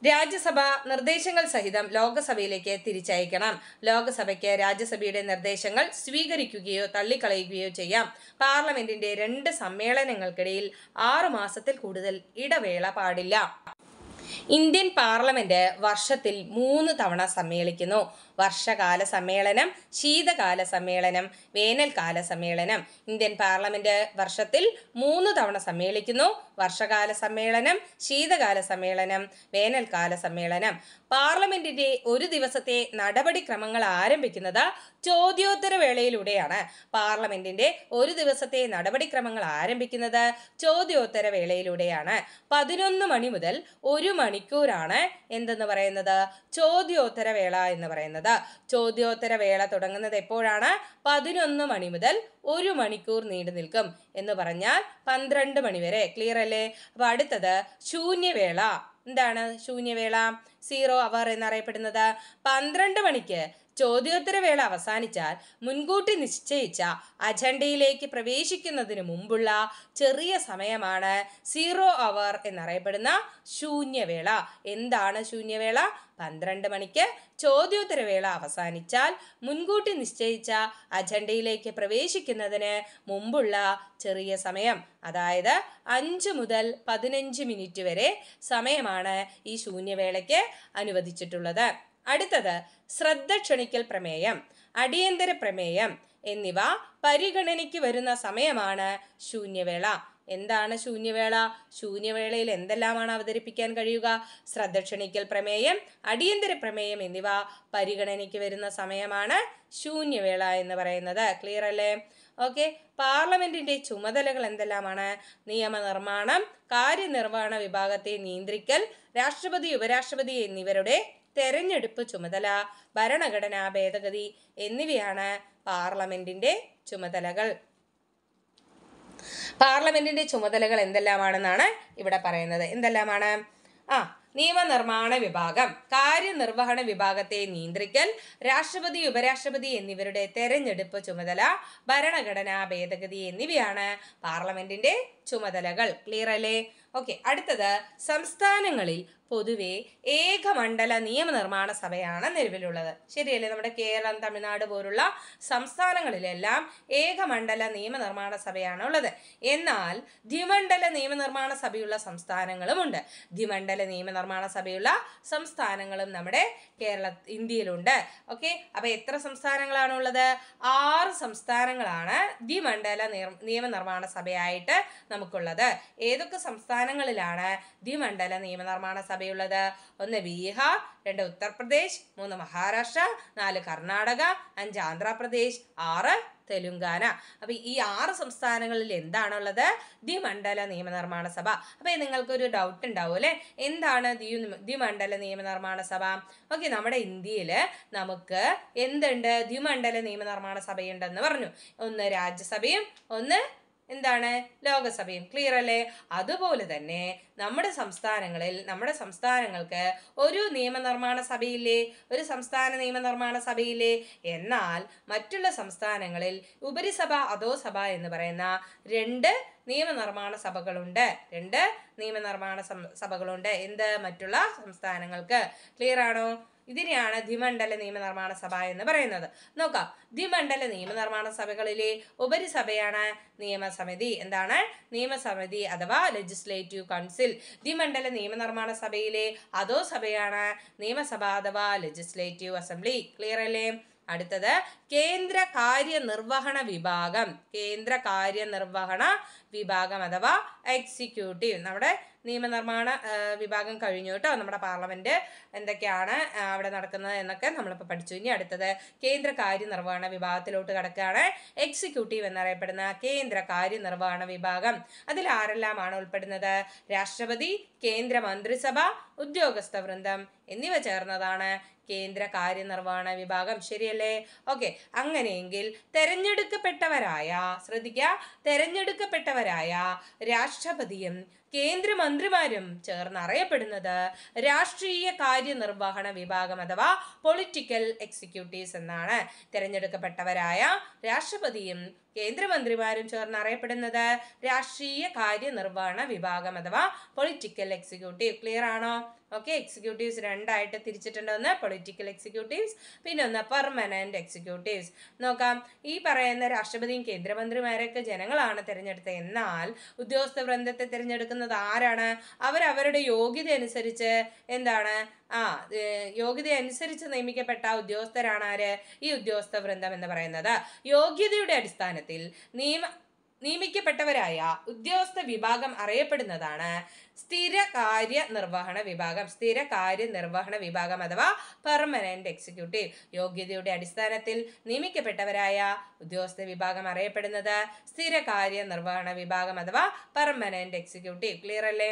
രാജ്യസഭ നിർദ്ദേശങ്ങൾ സഹിതം ലോകസഭയിലേക്ക് തിരിച്ചയക്കണം ലോകസഭയ്ക്ക് രാജ്യസഭയുടെ നിർദ്ദേശങ്ങൾ സ്വീകരിക്കുകയോ തള്ളിക്കളയുകയോ ചെയ്യാം പാർലമെന്റിന്റെ രണ്ട് സമ്മേളനങ്ങൾക്കിടയിൽ ആറു മാസത്തിൽ കൂടുതൽ ഇടവേള പാടില്ല ഇന്ത്യൻ പാർലമെന്റ് വർഷത്തിൽ മൂന്ന് തവണ സമ്മേളിക്കുന്നു വർഷകാല സമ്മേളനം ശീതകാല സമ്മേളനം വേനൽക്കാല സമ്മേളനം ഇന്ത്യൻ പാർലമെന്റ് വർഷത്തിൽ മൂന്ന് തവണ സമ്മേളിക്കുന്നു വർഷകാല സമ്മേളനം ശീതകാല സമ്മേളനം വേനൽക്കാല സമ്മേളനം പാർലമെന്റിന്റെ ഒരു ദിവസത്തെ നടപടിക്രമങ്ങൾ ആരംഭിക്കുന്നത് ചോദ്യോത്തര വേളയിലൂടെയാണ് പാർലമെന്റിന്റെ ഒരു ദിവസത്തെ നടപടിക്രമങ്ങൾ ആരംഭിക്കുന്നത് ചോദ്യോത്തര വേളയിലൂടെയാണ് പതിനൊന്ന് മണി മുതൽ ഒരു മണിക്കൂറാണ് എന്തെന്ന് പറയുന്നത് ചോദ്യോത്തര വേള എന്ന് പറയുന്നത് ചോദ്യോത്തര വേള തുടങ്ങുന്നത് എപ്പോഴാണ് പതിനൊന്ന് മണി മുതൽ ഒരു മണിക്കൂർ നീണ്ടു നിൽക്കും എന്ന് പറഞ്ഞാൽ പന്ത്രണ്ട് മണി വരെ ക്ലിയർ അല്ലേ അപ്പോൾ അടുത്തത് ശൂന്യവേള എന്താണ് ശൂന്യവേള സീറോ അവർ എന്നറിയപ്പെടുന്നത് പന്ത്രണ്ട് മണിക്ക് ചോദ്യോത്തരവേള അവസാനിച്ചാൽ മുൻകൂട്ടി നിശ്ചയിച്ച അജണ്ടയിലേക്ക് പ്രവേശിക്കുന്നതിന് മുമ്പുള്ള ചെറിയ സമയമാണ് സീറോ അവർ എന്നറിയപ്പെടുന്ന ശൂന്യവേള എന്താണ് ശൂന്യവേള പന്ത്രണ്ട് മണിക്ക് ചോദ്യോത്തരവേള അവസാനിച്ചാൽ മുൻകൂട്ടി നിശ്ചയിച്ച അജണ്ടയിലേക്ക് പ്രവേശിക്കുന്നതിന് മുമ്പുള്ള ചെറിയ സമയം അതായത് അഞ്ച് മുതൽ പതിനഞ്ച് മിനിറ്റ് വരെ സമയമാണ് ഈ ശൂന്യവേളയ്ക്ക് അനുവദിച്ചിട്ടുള്ളത് അടുത്തത് ശ്രദ്ധ ക്ഷണിക്കൽ പ്രമേയം അടിയന്തര പ്രമേയം എന്നിവ പരിഗണനയ്ക്ക് വരുന്ന സമയമാണ് ശൂന്യവേള എന്താണ് ശൂന്യവേള ശൂന്യവേളയിൽ എന്തെല്ലാമാണ് അവതരിപ്പിക്കാൻ കഴിയുക ശ്രദ്ധ ക്ഷണിക്കൽ പ്രമേയം അടിയന്തര പ്രമേയം എന്നിവ പരിഗണനയ്ക്ക് വരുന്ന സമയമാണ് ശൂന്യവേള എന്ന് പറയുന്നത് ക്ലിയർ അല്ലേ ഓക്കെ പാർലമെന്റിന്റെ ചുമതലകൾ എന്തെല്ലാമാണ് നിയമനിർമ്മാണം കാര്യനിർവഹണ വിഭാഗത്തെ നിയന്ത്രിക്കൽ രാഷ്ട്രപതി ഉപരാഷ്ട്രപതി എന്നിവരുടെ തെരഞ്ഞെടുപ്പ് ചുമതല ഭരണഘടനാ ഭേദഗതി എന്നിവയാണ് പാർലമെന്റിന്റെ ചുമതലകൾ പാർലമെന്റിന്റെ ചുമതലകൾ എന്തെല്ലാമാണെന്നാണ് ഇവിടെ പറയുന്നത് എന്തെല്ലാമാണ് ആ നിയമനിർമ്മാണ വിഭാഗം കാര്യനിർവഹണ വിഭാഗത്തെ നിയന്ത്രിക്കൽ രാഷ്ട്രപതി ഉപരാഷ്ട്രപതി എന്നിവരുടെ തെരഞ്ഞെടുപ്പ് ചുമതല ഭരണഘടനാ ഭേദഗതി എന്നിവയാണ് പാർലമെന്റിന്റെ ചുമതലകൾ ക്ലിയർ അല്ലേ ഓക്കെ അടുത്തത് സംസ്ഥാനങ്ങളിൽ പൊതുവെ ഏകമണ്ഡല നിയമനിർമ്മാണ സഭയാണ് നിലവിലുള്ളത് ശരിയല്ലേ നമ്മുടെ കേരളം തമിഴ്നാട് പോലുള്ള സംസ്ഥാനങ്ങളിലെല്ലാം ഏകമണ്ഡല നിയമനിർമ്മാണ സഭയാണ് ഉള്ളത് എന്നാൽ ദ്വിമണ്ഡല നിയമനിർമ്മാണ സഭയുള്ള സംസ്ഥാനങ്ങളുമുണ്ട് ദ്വിമണ്ഡല നിയമനിർമ്മാണ സഭയുള്ള സംസ്ഥാനങ്ങളും നമ്മുടെ കേരള ഇന്ത്യയിലുണ്ട് ഓക്കെ അപ്പോൾ എത്ര സംസ്ഥാനങ്ങളാണുള്ളത് ആറ് സംസ്ഥാനങ്ങളാണ് ദ്വിമണ്ഡല നിയമനിർമ്മാണ സഭയായിട്ട് നമുക്കുള്ളത് ഏതൊക്കെ സംസ്ഥാന സംസ്ഥാനങ്ങളിലാണ് ദ്വിമണ്ഡല നിയമനിർമ്മാണ സഭയുള്ളത് ഒന്ന് ബീഹാർ രണ്ട് ഉത്തർപ്രദേശ് മൂന്ന് മഹാരാഷ്ട്ര നാല് കർണാടക അഞ്ച് ആന്ധ്രാപ്രദേശ് ആറ് തെലുങ്കാന അപ്പോൾ ഈ ആറ് സംസ്ഥാനങ്ങളിൽ എന്താണുള്ളത് ദ്വിമണ്ഡല നിയമനിർമ്മാണ സഭ അപ്പോൾ നിങ്ങൾക്കൊരു ഡൗട്ട് ഉണ്ടാവും അല്ലേ എന്താണ് ദ്വി ദ്വിമണ്ഡല നിയമനിർമ്മാണ സഭ ഓക്കെ നമ്മുടെ ഇന്ത്യയിൽ നമുക്ക് എന്തുണ്ട് ദ്വിമണ്ഡല നിയമനിർമ്മാണ സഭയുണ്ടെന്ന് പറഞ്ഞു ഒന്ന് രാജ്യസഭയും ഒന്ന് എന്താണ് ലോകസഭയും ക്ലിയർ അല്ലേ അതുപോലെ തന്നെ നമ്മുടെ സംസ്ഥാനങ്ങളിൽ നമ്മുടെ സംസ്ഥാനങ്ങൾക്ക് ഒരു നിയമനിർമ്മാണ സഭയില്ലേ ഒരു സംസ്ഥാന നിയമനിർമ്മാണ സഭയില്ലേ എന്നാൽ മറ്റുള്ള സംസ്ഥാനങ്ങളിൽ ഉപരിസഭ അധോസഭ എന്ന് പറയുന്ന രണ്ട് നിയമനിർമ്മാണ സഭകളുണ്ട് രണ്ട് നിയമനിർമ്മാണ സഭകളുണ്ട് എന്ത് മറ്റുള്ള സംസ്ഥാനങ്ങൾക്ക് ക്ലിയർ ആണോ ഇതിനെയാണ് ദ്വിമണ്ഡല നിയമനിർമ്മാണ സഭ എന്ന് പറയുന്നത് നോക്കാം ദ്വിമണ്ഡല നിയമനിർമ്മാണ സഭകളിലെ ഉപരിസഭയാണ് നിയമസമിതി എന്താണ് നിയമസമിതി അഥവാ ലെജിസ്ലേറ്റീവ് കൗൺസിൽ ദ്വിമണ്ഡല നിയമനിർമ്മാണ സഭയിലെ അതോ സഭയാണ് നിയമസഭ അഥവാ ലെജിസ്ലേറ്റീവ് അസംബ്ലി ക്ലിയർ അല്ലേ അടുത്തത് കേന്ദ്ര കാര്യനിർവഹണ വിഭാഗം കേന്ദ്ര കാര്യനിർവഹണ വിഭാഗം അഥവാ എക്സിക്യൂട്ടീവ് നമ്മുടെ നിയമനിർമ്മാണ വിഭാഗം കഴിഞ്ഞു കേട്ടോ നമ്മുടെ പാർലമെന്റ് എന്തൊക്കെയാണ് അവിടെ നടക്കുന്നത് എന്നൊക്കെ നമ്മളിപ്പോൾ പഠിച്ചു ഇനി അടുത്തത് കേന്ദ്ര കാര്യനിർവഹണ വിഭാഗത്തിലോട്ട് കിടക്കുകയാണ് എക്സിക്യൂട്ടീവ് എന്നറിയപ്പെടുന്ന കേന്ദ്ര കാര്യനിർവഹണ വിഭാഗം അതിൽ ആരെല്ലാമാണ് ഉൾപ്പെടുന്നത് രാഷ്ട്രപതി കേന്ദ്ര മന്ത്രിസഭ ഉദ്യോഗസ്ഥ വൃന്ദം എന്നിവ ചേർന്നതാണ് കേന്ദ്ര കാര്യനിർവഹണ വിഭാഗം ശരിയല്ലേ ഓക്കെ അങ്ങനെയെങ്കിൽ തെരഞ്ഞെടുക്കപ്പെട്ടവരായ ശ്രദ്ധിക്കുക തെരഞ്ഞെടുക്കപ്പെട്ടവരായ രാഷ്ട്രപതിയും കേന്ദ്രമന്ത്രിമാരും ചേർന്ന് അറിയപ്പെടുന്നത് രാഷ്ട്രീയ കാര്യനിർവഹണ വിഭാഗം അഥവാ പൊളിറ്റിക്കൽ എക്സിക്യൂട്ടീവ്സ് എന്നാണ് തിരഞ്ഞെടുക്കപ്പെട്ടവരായ രാഷ്ട്രപതിയും കേന്ദ്രമന്ത്രിമാരും ചേർന്ന് അറിയപ്പെടുന്നത് രാഷ്ട്രീയ കാര്യനിർവഹണ വിഭാഗം അഥവാ പൊളിറ്റിക്കൽ എക്സിക്യൂട്ടീവ് ക്ലിയർ ആണോ ഓക്കെ എക്സിക്യൂട്ടീവ്സ് രണ്ടായിട്ട് തിരിച്ചിട്ടുണ്ട് ഒന്ന് പൊളിറ്റിക്കൽ എക്സിക്യൂട്ടീവ്സ് പിന്നെ ഒന്ന് പെർമനന്റ് എക്സിക്യൂട്ടീവ്സ് നോക്കാം ഈ പറയുന്ന രാഷ്ട്രപതിയും കേന്ദ്രമന്ത്രിമാരൊക്കെ ജനങ്ങളാണ് തിരഞ്ഞെടുത്തത് എന്നാൽ ഉദ്യോഗസ്ഥ വൃന്ദത്തെ തിരഞ്ഞെടുക്കുന്ന നടത്തുന്നത് ആരാണ് അവരവരുടെ യോഗ്യത അനുസരിച്ച് എന്താണ് ആ യോഗ്യത അനുസരിച്ച് നിയമിക്കപ്പെട്ട ഉദ്യോഗസ്ഥരാണ് ആര് ഈ ഉദ്യോഗസ്ഥ വൃന്ദം എന്ന് പറയുന്നത് യോഗ്യതയുടെ അടിസ്ഥാനത്തിൽ നിയമ നിയമിക്കപ്പെട്ടവരായ ഉദ്യോഗസ്ഥ വിഭാഗം അറിയപ്പെടുന്നതാണ് സ്ഥിര കാര്യ നിർവഹണ വിഭാഗം സ്ഥിര കാര്യ നിർവഹണ വിഭാഗം അഥവാ പെർമനന്റ് എക്സിക്യൂട്ടീവ് യോഗ്യതയുടെ അടിസ്ഥാനത്തിൽ നിയമിക്കപ്പെട്ടവരായ ഉദ്യോഗസ്ഥ വിഭാഗം അറിയപ്പെടുന്നത് സ്ഥിര കാര്യ നിർവഹണ വിഭാഗം അഥവാ പെർമനന്റ് എക്സിക്യൂട്ടീവ് ക്ലിയർ അല്ലേ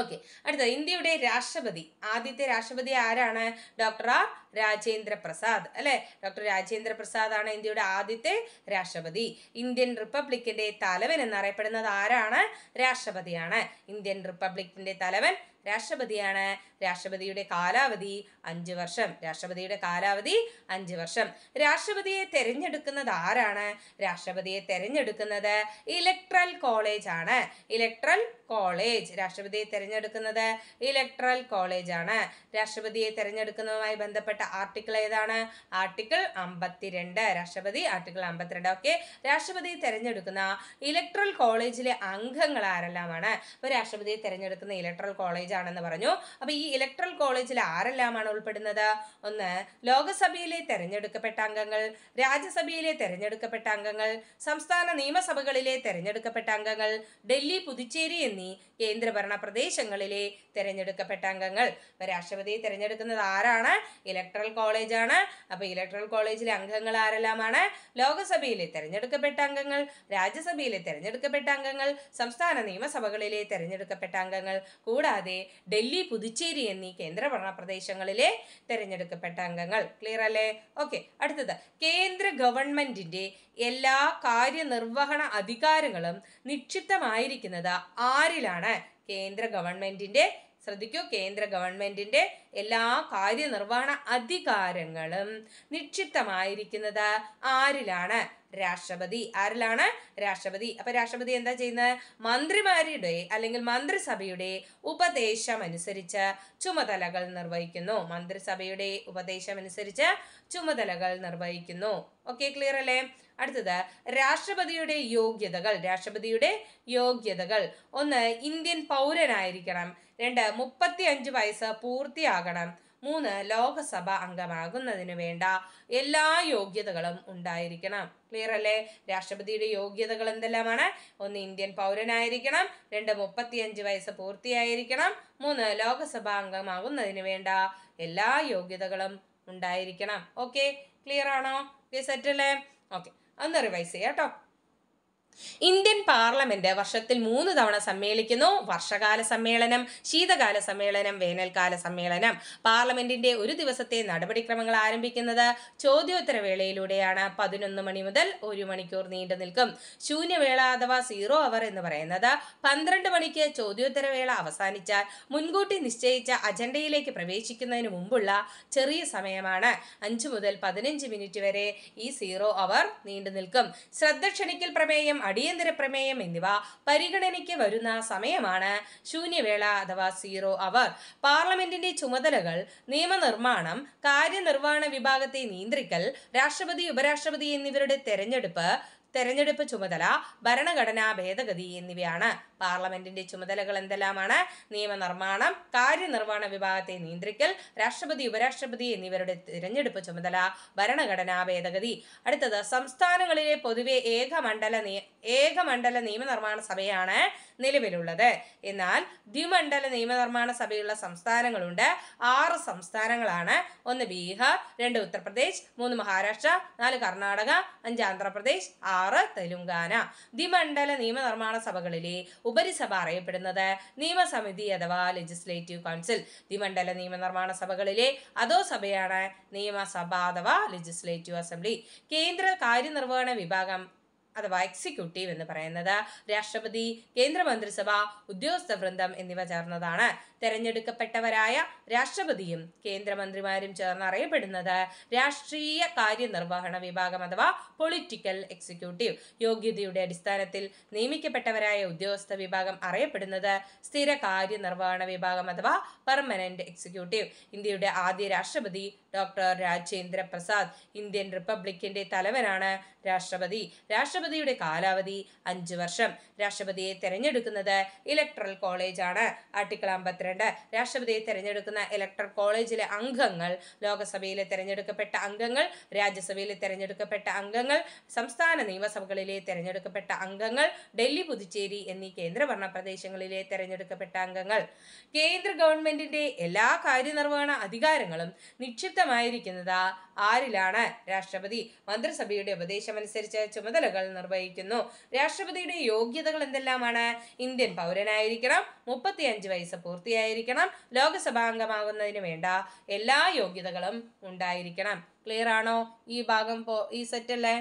ഓക്കെ അടുത്തത് ഇന്ത്യയുടെ രാഷ്ട്രപതി ആദ്യത്തെ രാഷ്ട്രപതി ആരാണ് ഡോക്ടർ ആർ രാജേന്ദ്ര പ്രസാദ് അല്ലെ ഡോക്ടർ രാജേന്ദ്ര പ്രസാദ് ആണ് ഇന്ത്യയുടെ ആദ്യത്തെ രാഷ്ട്രപതി ഇന്ത്യൻ റിപ്പബ്ലിക്കിന്റെ തലവൻ എന്നറിയപ്പെടുന്നത് ആരാണ് രാഷ്ട്രപതിയാണ് ഇന്ത്യൻ റിപ്പബ്ലിക്കിന്റെ തലവൻ രാഷ്ട്രപതിയാണ് രാഷ്ട്രപതിയുടെ കാലാവധി അഞ്ച് വർഷം രാഷ്ട്രപതിയുടെ കാലാവധി അഞ്ച് വർഷം രാഷ്ട്രപതിയെ തെരഞ്ഞെടുക്കുന്നത് ആരാണ് രാഷ്ട്രപതിയെ തെരഞ്ഞെടുക്കുന്നത് ഇലക്ട്രൽ കോളേജ് ആണ് ഇലക്ട്രൽ കോളേജ് രാഷ്ട്രപതിയെ തിരഞ്ഞെടുക്കുന്നത് ഇലക്ട്രൽ കോളേജ് ആണ് രാഷ്ട്രപതിയെ തിരഞ്ഞെടുക്കുന്നതുമായി ബന്ധപ്പെട്ട ആർട്ടിക്കിൾ ഏതാണ് ആർട്ടിക്കിൾ അമ്പത്തിരണ്ട് രാഷ്ട്രപതി ആർട്ടിക്കിൾ അമ്പത്തിരണ്ട് ഓക്കെ രാഷ്ട്രപതിയെ തിരഞ്ഞെടുക്കുന്ന ഇലക്ട്രൽ കോളേജിലെ അംഗങ്ങൾ ആരെല്ലാമാണ് ഇപ്പൊ രാഷ്ട്രപതിയെ തിരഞ്ഞെടുക്കുന്ന ഇലക്ട്രൽ കോളേജ് ആണെന്ന് പറഞ്ഞു അപ്പോൾ ഈ ഇലക്ട്രൽ കോളേജിൽ ആരെല്ലാമാണ് ഉൾപ്പെടുന്നത് ഒന്ന് ലോകസഭയിലെ തെരഞ്ഞെടുക്കപ്പെട്ട അംഗങ്ങൾ രാജ്യസഭയിലെ തെരഞ്ഞെടുക്കപ്പെട്ട അംഗങ്ങൾ സംസ്ഥാന നിയമസഭകളിലെ തെരഞ്ഞെടുക്കപ്പെട്ട അംഗങ്ങൾ ഡൽഹി പുതുച്ചേരി എന്നീ കേന്ദ്രഭരണ പ്രദേശങ്ങളിലെ തെരഞ്ഞെടുക്കപ്പെട്ട അംഗങ്ങൾ അപ്പോൾ രാഷ്ട്രപതിയെ തെരഞ്ഞെടുക്കുന്നത് ആരാണ് ഇലക്ട്രൽ കോളേജാണ് അപ്പോൾ ഇലക്ട്രൽ കോളേജിലെ അംഗങ്ങൾ ആരെല്ലാമാണ് ലോകസഭയിലെ തെരഞ്ഞെടുക്കപ്പെട്ട അംഗങ്ങൾ രാജ്യസഭയിലെ തെരഞ്ഞെടുക്കപ്പെട്ട അംഗങ്ങൾ സംസ്ഥാന നിയമസഭകളിലെ തെരഞ്ഞെടുക്കപ്പെട്ട അംഗങ്ങൾ കൂടാതെ ഡൽഹി പുതുച്ചേരി എന്നീ കേന്ദ്രഭരണ പ്രദേശങ്ങളിലെ തെരഞ്ഞെടുക്കപ്പെട്ട അംഗങ്ങൾ ക്ലിയർ അല്ലേ ഓക്കെ അടുത്തത് കേന്ദ്ര ഗവൺമെന്റിന്റെ എല്ലാ കാര്യനിർവഹണ അധികാരങ്ങളും നിക്ഷിപ്തമായിരിക്കുന്നത് ആരിലാണ് കേന്ദ്ര ഗവൺമെന്റിന്റെ ശ്രദ്ധിക്കൂ കേന്ദ്ര ഗവൺമെന്റിന്റെ എല്ലാ കാര്യനിർവഹണ അധികാരങ്ങളും നിക്ഷിപ്തമായിരിക്കുന്നത് ആരിലാണ് രാഷ്ട്രപതി ആരിലാണ് രാഷ്ട്രപതി അപ്പൊ രാഷ്ട്രപതി എന്താ ചെയ്യുന്നത് മന്ത്രിമാരുടെ അല്ലെങ്കിൽ മന്ത്രിസഭയുടെ ഉപദേശം അനുസരിച്ച് ചുമതലകൾ നിർവഹിക്കുന്നു മന്ത്രിസഭയുടെ ഉപദേശം അനുസരിച്ച് ചുമതലകൾ നിർവഹിക്കുന്നു ഓക്കെ ക്ലിയർ അല്ലേ അടുത്തത് രാഷ്ട്രപതിയുടെ യോഗ്യതകൾ രാഷ്ട്രപതിയുടെ യോഗ്യതകൾ ഒന്ന് ഇന്ത്യൻ പൗരനായിരിക്കണം രണ്ട് അഞ്ച് വയസ്സ് പൂർത്തിയാകണം മൂന്ന് ലോകസഭ അംഗമാകുന്നതിന് വേണ്ട എല്ലാ യോഗ്യതകളും ഉണ്ടായിരിക്കണം ക്ലിയർ അല്ലേ രാഷ്ട്രപതിയുടെ യോഗ്യതകൾ എന്തെല്ലാമാണ് ഒന്ന് ഇന്ത്യൻ പൗരനായിരിക്കണം രണ്ട് അഞ്ച് വയസ്സ് പൂർത്തിയായിരിക്കണം മൂന്ന് ലോകസഭ അംഗമാകുന്നതിന് വേണ്ട എല്ലാ യോഗ്യതകളും ഉണ്ടായിരിക്കണം ഓക്കെ ക്ലിയർ ആണോ ഓക്കെ സെറ്റ് അല്ലേ ഓക്കെ ഒന്ന് റിവൈസ് ചെയ്യാം കേട്ടോ ഇന്ത്യൻ പാർലമെന്റ് വർഷത്തിൽ മൂന്ന് തവണ സമ്മേളിക്കുന്നു വർഷകാല സമ്മേളനം ശീതകാല സമ്മേളനം വേനൽക്കാല സമ്മേളനം പാർലമെന്റിന്റെ ഒരു ദിവസത്തെ നടപടിക്രമങ്ങൾ ആരംഭിക്കുന്നത് ചോദ്യോത്തരവേളയിലൂടെയാണ് പതിനൊന്ന് മണി മുതൽ ഒരു മണിക്കൂർ നീണ്ടു നിൽക്കും ശൂന്യവേള അഥവാ സീറോ അവർ എന്ന് പറയുന്നത് പന്ത്രണ്ട് മണിക്ക് ചോദ്യോത്തരവേള അവസാനിച്ചാൽ മുൻകൂട്ടി നിശ്ചയിച്ച അജണ്ടയിലേക്ക് പ്രവേശിക്കുന്നതിന് മുമ്പുള്ള ചെറിയ സമയമാണ് അഞ്ചു മുതൽ പതിനഞ്ച് മിനിറ്റ് വരെ ഈ സീറോ അവർ നീണ്ടു നിൽക്കും ശ്രദ്ധ ക്ഷണിക്കൽ പ്രമേയം അടിയന്തര പ്രമേയം എന്നിവ പരിഗണനയ്ക്ക് വരുന്ന സമയമാണ് ശൂന്യവേള അഥവാ സീറോ അവർ പാർലമെന്റിന്റെ ചുമതലകൾ നിയമനിർമ്മാണം കാര്യനിർവഹണ വിഭാഗത്തെ നിയന്ത്രിക്കൽ രാഷ്ട്രപതി ഉപരാഷ്ട്രപതി എന്നിവരുടെ തെരഞ്ഞെടുപ്പ് തെരഞ്ഞെടുപ്പ് ചുമതല ഭരണഘടനാ ഭേദഗതി എന്നിവയാണ് പാർലമെന്റിന്റെ ചുമതലകൾ എന്തെല്ലാമാണ് നിയമനിർമ്മാണം കാര്യനിർവഹണ വിഭാഗത്തെ നിയന്ത്രിക്കൽ രാഷ്ട്രപതി ഉപരാഷ്ട്രപതി എന്നിവരുടെ തിരഞ്ഞെടുപ്പ് ചുമതല ഭരണഘടനാ ഭേദഗതി അടുത്തത് സംസ്ഥാനങ്ങളിലെ പൊതുവെ ഏകമണ്ഡല ഏകമണ്ഡല നിയമനിർമ്മാണ സഭയാണ് നിലവിലുള്ളത് എന്നാൽ ദ്വിമണ്ഡല നിയമനിർമ്മാണ സഭയുള്ള സംസ്ഥാനങ്ങളുണ്ട് ആറ് സംസ്ഥാനങ്ങളാണ് ഒന്ന് ബീഹാർ രണ്ട് ഉത്തർപ്രദേശ് മൂന്ന് മഹാരാഷ്ട്ര നാല് കർണാടക അഞ്ച് ആന്ധ്രാപ്രദേശ് ആറ് തെലുങ്കാന ദ്വിമണ്ഡല നിയമനിർമ്മാണ സഭകളിലെ ഉപരിസഭ അറിയപ്പെടുന്നത് നിയമസമിതി അഥവാ ലെജിസ്ലേറ്റീവ് കൗൺസിൽ ദ്വിമണ്ഡല നിയമനിർമ്മാണ സഭകളിലെ അതോ സഭയാണ് നിയമസഭ അഥവാ ലെജിസ്ലേറ്റീവ് അസംബ്ലി കേന്ദ്ര കാര്യനിർവഹണ വിഭാഗം അഥവാ എക്സിക്യൂട്ടീവ് എന്ന് പറയുന്നത് രാഷ്ട്രപതി കേന്ദ്രമന്ത്രിസഭ ഉദ്യോഗസ്ഥ വൃന്ദം എന്നിവ ചേർന്നതാണ് തെരഞ്ഞെടുക്കപ്പെട്ടവരായ രാഷ്ട്രപതിയും കേന്ദ്രമന്ത്രിമാരും ചേർന്ന് അറിയപ്പെടുന്നത് രാഷ്ട്രീയ കാര്യനിർവഹണ വിഭാഗം അഥവാ പൊളിറ്റിക്കൽ എക്സിക്യൂട്ടീവ് യോഗ്യതയുടെ അടിസ്ഥാനത്തിൽ നിയമിക്കപ്പെട്ടവരായ ഉദ്യോഗസ്ഥ വിഭാഗം അറിയപ്പെടുന്നത് സ്ഥിര കാര്യനിർവഹണ വിഭാഗം അഥവാ പെർമനന്റ് എക്സിക്യൂട്ടീവ് ഇന്ത്യയുടെ ആദ്യ രാഷ്ട്രപതി ഡോക്ടർ രാജേന്ദ്ര പ്രസാദ് ഇന്ത്യൻ റിപ്പബ്ലിക്കിന്റെ തലവനാണ് രാഷ്ട്രപതി രാഷ്ട്രപതിയുടെ കാലാവധി അഞ്ചു വർഷം രാഷ്ട്രപതിയെ തെരഞ്ഞെടുക്കുന്നത് ഇലക്ട്രൽ കോളേജാണ് ആർട്ടിക്കിൾ അമ്പത്തി പന്ത്രണ്ട് രാഷ്ട്രപതിയെ തെരഞ്ഞെടുക്കുന്ന ഇലക്ടർ കോളേജിലെ അംഗങ്ങൾ ലോകസഭയിലെ തെരഞ്ഞെടുക്കപ്പെട്ട അംഗങ്ങൾ രാജ്യസഭയിലെ തെരഞ്ഞെടുക്കപ്പെട്ട അംഗങ്ങൾ സംസ്ഥാന നിയമസഭകളിലെ തെരഞ്ഞെടുക്കപ്പെട്ട അംഗങ്ങൾ ഡൽഹി പുതുച്ചേരി എന്നീ കേന്ദ്രഭരണ പ്രദേശങ്ങളിലെ തെരഞ്ഞെടുക്കപ്പെട്ട അംഗങ്ങൾ കേന്ദ്ര ഗവൺമെന്റിന്റെ എല്ലാ കാര്യനിർവഹണ അധികാരങ്ങളും നിക്ഷിപ്തമായിരിക്കുന്നത് ആരിലാണ് രാഷ്ട്രപതി മന്ത്രിസഭയുടെ ഉപദേശമനുസരിച്ച് ചുമതലകൾ നിർവഹിക്കുന്നു രാഷ്ട്രപതിയുടെ യോഗ്യതകൾ എന്തെല്ലാമാണ് ഇന്ത്യൻ പൗരനായിരിക്കണം മുപ്പത്തിയഞ്ച് വയസ്സ് പൂർത്തിയായിരിക്കണം അംഗമാകുന്നതിന് വേണ്ട എല്ലാ യോഗ്യതകളും ഉണ്ടായിരിക്കണം ക്ലിയർ ആണോ ഈ ഭാഗം ഈ സെറ്റ് അല്ലേ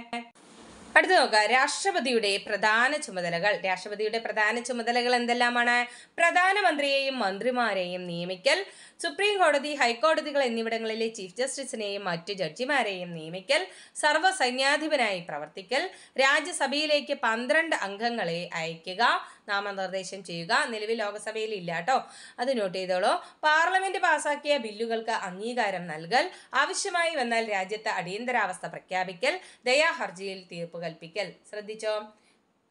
അടുത്ത നോക്കുക രാഷ്ട്രപതിയുടെ പ്രധാന ചുമതലകൾ രാഷ്ട്രപതിയുടെ പ്രധാന ചുമതലകൾ എന്തെല്ലാമാണ് പ്രധാനമന്ത്രിയെയും മന്ത്രിമാരെയും നിയമിക്കൽ സുപ്രീം കോടതി ഹൈക്കോടതികൾ എന്നിവിടങ്ങളിലെ ചീഫ് ജസ്റ്റിസിനെയും മറ്റു ജഡ്ജിമാരെയും നിയമിക്കൽ സർവ്വസൈന്യാധിപനായി പ്രവർത്തിക്കൽ രാജ്യസഭയിലേക്ക് പന്ത്രണ്ട് അംഗങ്ങളെ അയക്കുക നാമനിർദ്ദേശം ചെയ്യുക നിലവിൽ ലോകസഭയിൽ ഇല്ല കേട്ടോ അത് നോട്ട് ചെയ്തോളൂ പാർലമെന്റ് പാസാക്കിയ ബില്ലുകൾക്ക് അംഗീകാരം നൽകൽ ആവശ്യമായി വന്നാൽ രാജ്യത്ത് അടിയന്തരാവസ്ഥ പ്രഖ്യാപിക്കൽ ദയാഹർജിയിൽ തീർപ്പ് കൽപ്പിക്കൽ ശ്രദ്ധിച്ചോ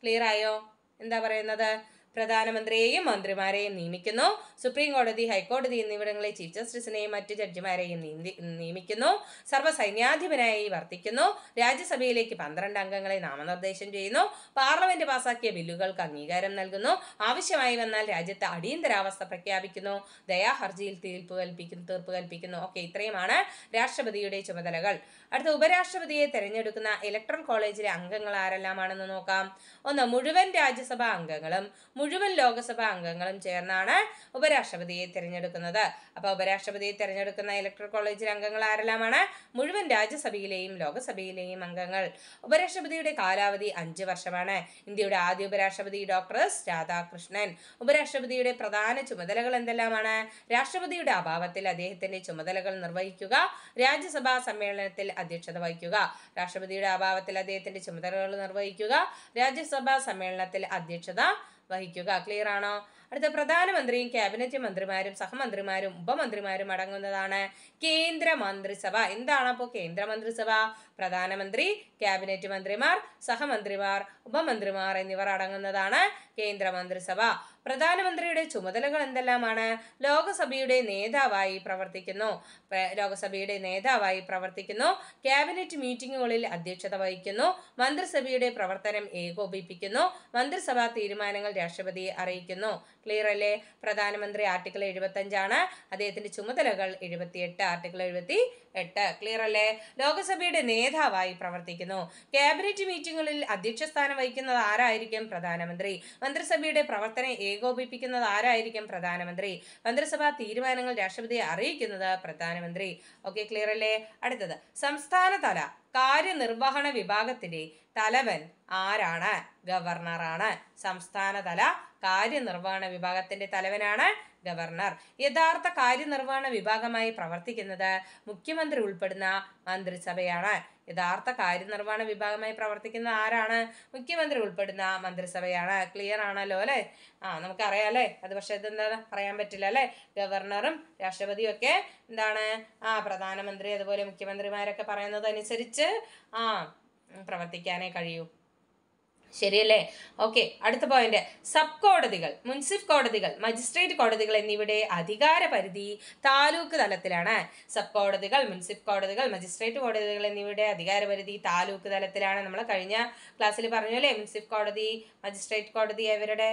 ക്ലിയർ ആയോ എന്താ പറയുന്നത് പ്രധാനമന്ത്രിയെയും മന്ത്രിമാരെയും നിയമിക്കുന്നു സുപ്രീം കോടതി ഹൈക്കോടതി എന്നിവിടങ്ങളിലെ ചീഫ് ജസ്റ്റിസിനെയും മറ്റ് ജഡ്ജിമാരെയും നിയമിക്കുന്നു സർവ്വസൈന്യാധിപനായി വർത്തിക്കുന്നു രാജ്യസഭയിലേക്ക് പന്ത്രണ്ട് അംഗങ്ങളെ നാമനിർദ്ദേശം ചെയ്യുന്നു പാർലമെന്റ് പാസാക്കിയ ബില്ലുകൾക്ക് അംഗീകാരം നൽകുന്നു ആവശ്യമായി വന്നാൽ രാജ്യത്ത് അടിയന്തരാവസ്ഥ പ്രഖ്യാപിക്കുന്നു ദയാഹർജിയിൽ തീർപ്പ് കൽപ്പിക്കുന്നു തീർപ്പ് കൽപ്പിക്കുന്നു ഓക്കെ ഇത്രയുമാണ് രാഷ്ട്രപതിയുടെ ചുമതലകൾ അടുത്ത ഉപരാഷ്ട്രപതിയെ തെരഞ്ഞെടുക്കുന്ന ഇലക്ട്രൽ കോളേജിലെ അംഗങ്ങൾ ആരെല്ലാമാണെന്ന് നോക്കാം ഒന്ന് മുഴുവൻ രാജ്യസഭാ അംഗങ്ങളും മുഴുവൻ ലോകസഭാ അംഗങ്ങളും ചേർന്നാണ് ഉപരാഷ്ട്രപതിയെ തിരഞ്ഞെടുക്കുന്നത് അപ്പോൾ ഉപരാഷ്ട്രപതിയെ തിരഞ്ഞെടുക്കുന്ന ഇലക്ട്രൽ കോളേജിലെ അംഗങ്ങൾ ആരെല്ലാമാണ് മുഴുവൻ രാജ്യസഭയിലെയും ലോകസഭയിലെയും അംഗങ്ങൾ ഉപരാഷ്ട്രപതിയുടെ കാലാവധി അഞ്ച് വർഷമാണ് ഇന്ത്യയുടെ ആദ്യ ഉപരാഷ്ട്രപതി ഡോക്ടർ എസ് രാധാകൃഷ്ണൻ ഉപരാഷ്ട്രപതിയുടെ പ്രധാന ചുമതലകൾ എന്തെല്ലാമാണ് രാഷ്ട്രപതിയുടെ അഭാവത്തിൽ അദ്ദേഹത്തിന്റെ ചുമതലകൾ നിർവഹിക്കുക രാജ്യസഭാ സമ്മേളനത്തിൽ അധ്യക്ഷത വഹിക്കുക രാഷ്ട്രപതിയുടെ അഭാവത്തിൽ അദ്ദേഹത്തിന്റെ ചുമതലകൾ നിർവഹിക്കുക രാജ്യസഭാ സമ്മേളനത്തിൽ അധ്യക്ഷത വഹിക്കുക ക്ലിയർ ആണോ അടുത്ത പ്രധാനമന്ത്രിയും ക്യാബിനറ്റ് മന്ത്രിമാരും സഹമന്ത്രിമാരും ഉപമന്ത്രിമാരും അടങ്ങുന്നതാണ് കേന്ദ്ര മന്ത്രിസഭ എന്താണ് അപ്പോൾ കേന്ദ്ര മന്ത്രിസഭ പ്രധാനമന്ത്രി ക്യാബിനറ്റ് മന്ത്രിമാർ സഹമന്ത്രിമാർ ഉപമന്ത്രിമാർ എന്നിവർ അടങ്ങുന്നതാണ് കേന്ദ്രമന്ത്രിസഭ പ്രധാനമന്ത്രിയുടെ ചുമതലകൾ എന്തെല്ലാമാണ് ലോകസഭയുടെ നേതാവായി പ്രവർത്തിക്കുന്നു ലോകസഭയുടെ നേതാവായി പ്രവർത്തിക്കുന്നു ക്യാബിനറ്റ് മീറ്റിംഗുകളിൽ അധ്യക്ഷത വഹിക്കുന്നു മന്ത്രിസഭയുടെ പ്രവർത്തനം ഏകോപിപ്പിക്കുന്നു മന്ത്രിസഭാ തീരുമാനങ്ങൾ രാഷ്ട്രപതിയെ അറിയിക്കുന്നു ക്ലിയർ അല്ലേ പ്രധാനമന്ത്രി ആർട്ടിക്കിൾ എഴുപത്തഞ്ചാണ് അദ്ദേഹത്തിന്റെ ചുമതലകൾ എഴുപത്തിയെട്ട് ആർട്ടിക്കിൾ എഴുപത്തി എട്ട് ക്ലിയർ അല്ലേ ലോകസഭയുടെ നേതാവായി പ്രവർത്തിക്കുന്നു ക്യാബിനറ്റ് മീറ്റിംഗുകളിൽ അധ്യക്ഷ സ്ഥാനം വഹിക്കുന്നത് ആരായിരിക്കും പ്രധാനമന്ത്രി മന്ത്രിസഭയുടെ പ്രവർത്തനം ഏകോപിപ്പിക്കുന്നത് ആരായിരിക്കും പ്രധാനമന്ത്രി മന്ത്രിസഭാ തീരുമാനങ്ങൾ രാഷ്ട്രപതിയെ അറിയിക്കുന്നത് പ്രധാനമന്ത്രി ഓക്കെ ക്ലിയർ അല്ലേ അടുത്തത് സംസ്ഥാനതല കാര്യനിർവഹണ വിഭാഗത്തിന്റെ തലവൻ ആരാണ് ഗവർണറാണ് സംസ്ഥാനതല കാര്യനിർവഹണ വിഭാഗത്തിന്റെ തലവനാണ് ഗവർണർ യഥാർത്ഥ കാര്യനിർവഹണ വിഭാഗമായി പ്രവർത്തിക്കുന്നത് മുഖ്യമന്ത്രി ഉൾപ്പെടുന്ന മന്ത്രിസഭയാണ് യഥാർത്ഥ കാര്യനിർവഹണ വിഭാഗമായി പ്രവർത്തിക്കുന്ന ആരാണ് മുഖ്യമന്ത്രി ഉൾപ്പെടുന്ന മന്ത്രിസഭയാണ് ക്ലിയർ ആണല്ലോ അല്ലേ ആ നമുക്കറിയാം അല്ലേ അത് പക്ഷേ ഇതെന്താ പറയാൻ പറ്റില്ല അല്ലേ ഗവർണറും രാഷ്ട്രപതിയും ഒക്കെ എന്താണ് ആ പ്രധാനമന്ത്രി അതുപോലെ മുഖ്യമന്ത്രിമാരൊക്കെ പറയുന്നത് അനുസരിച്ച് ആ പ്രവർത്തിക്കാനേ കഴിയൂ ശരിയല്ലേ ഓക്കെ അടുത്ത പോയിന്റ് സബ് കോടതികൾ മുൻസിഫ് കോടതികൾ മജിസ്ട്രേറ്റ് കോടതികൾ എന്നിവയുടെ അധികാര പരിധി താലൂക്ക് തലത്തിലാണ് സബ് കോടതികൾ മുൻസിഫ് കോടതികൾ മജിസ്ട്രേറ്റ് കോടതികൾ എന്നിവയുടെ അധികാര പരിധി താലൂക്ക് തലത്തിലാണ് നമ്മൾ കഴിഞ്ഞ ക്ലാസ്സിൽ പറഞ്ഞു അല്ലേ മുൻസിഫ് കോടതി മജിസ്ട്രേറ്റ് കോടതി അവരുടെ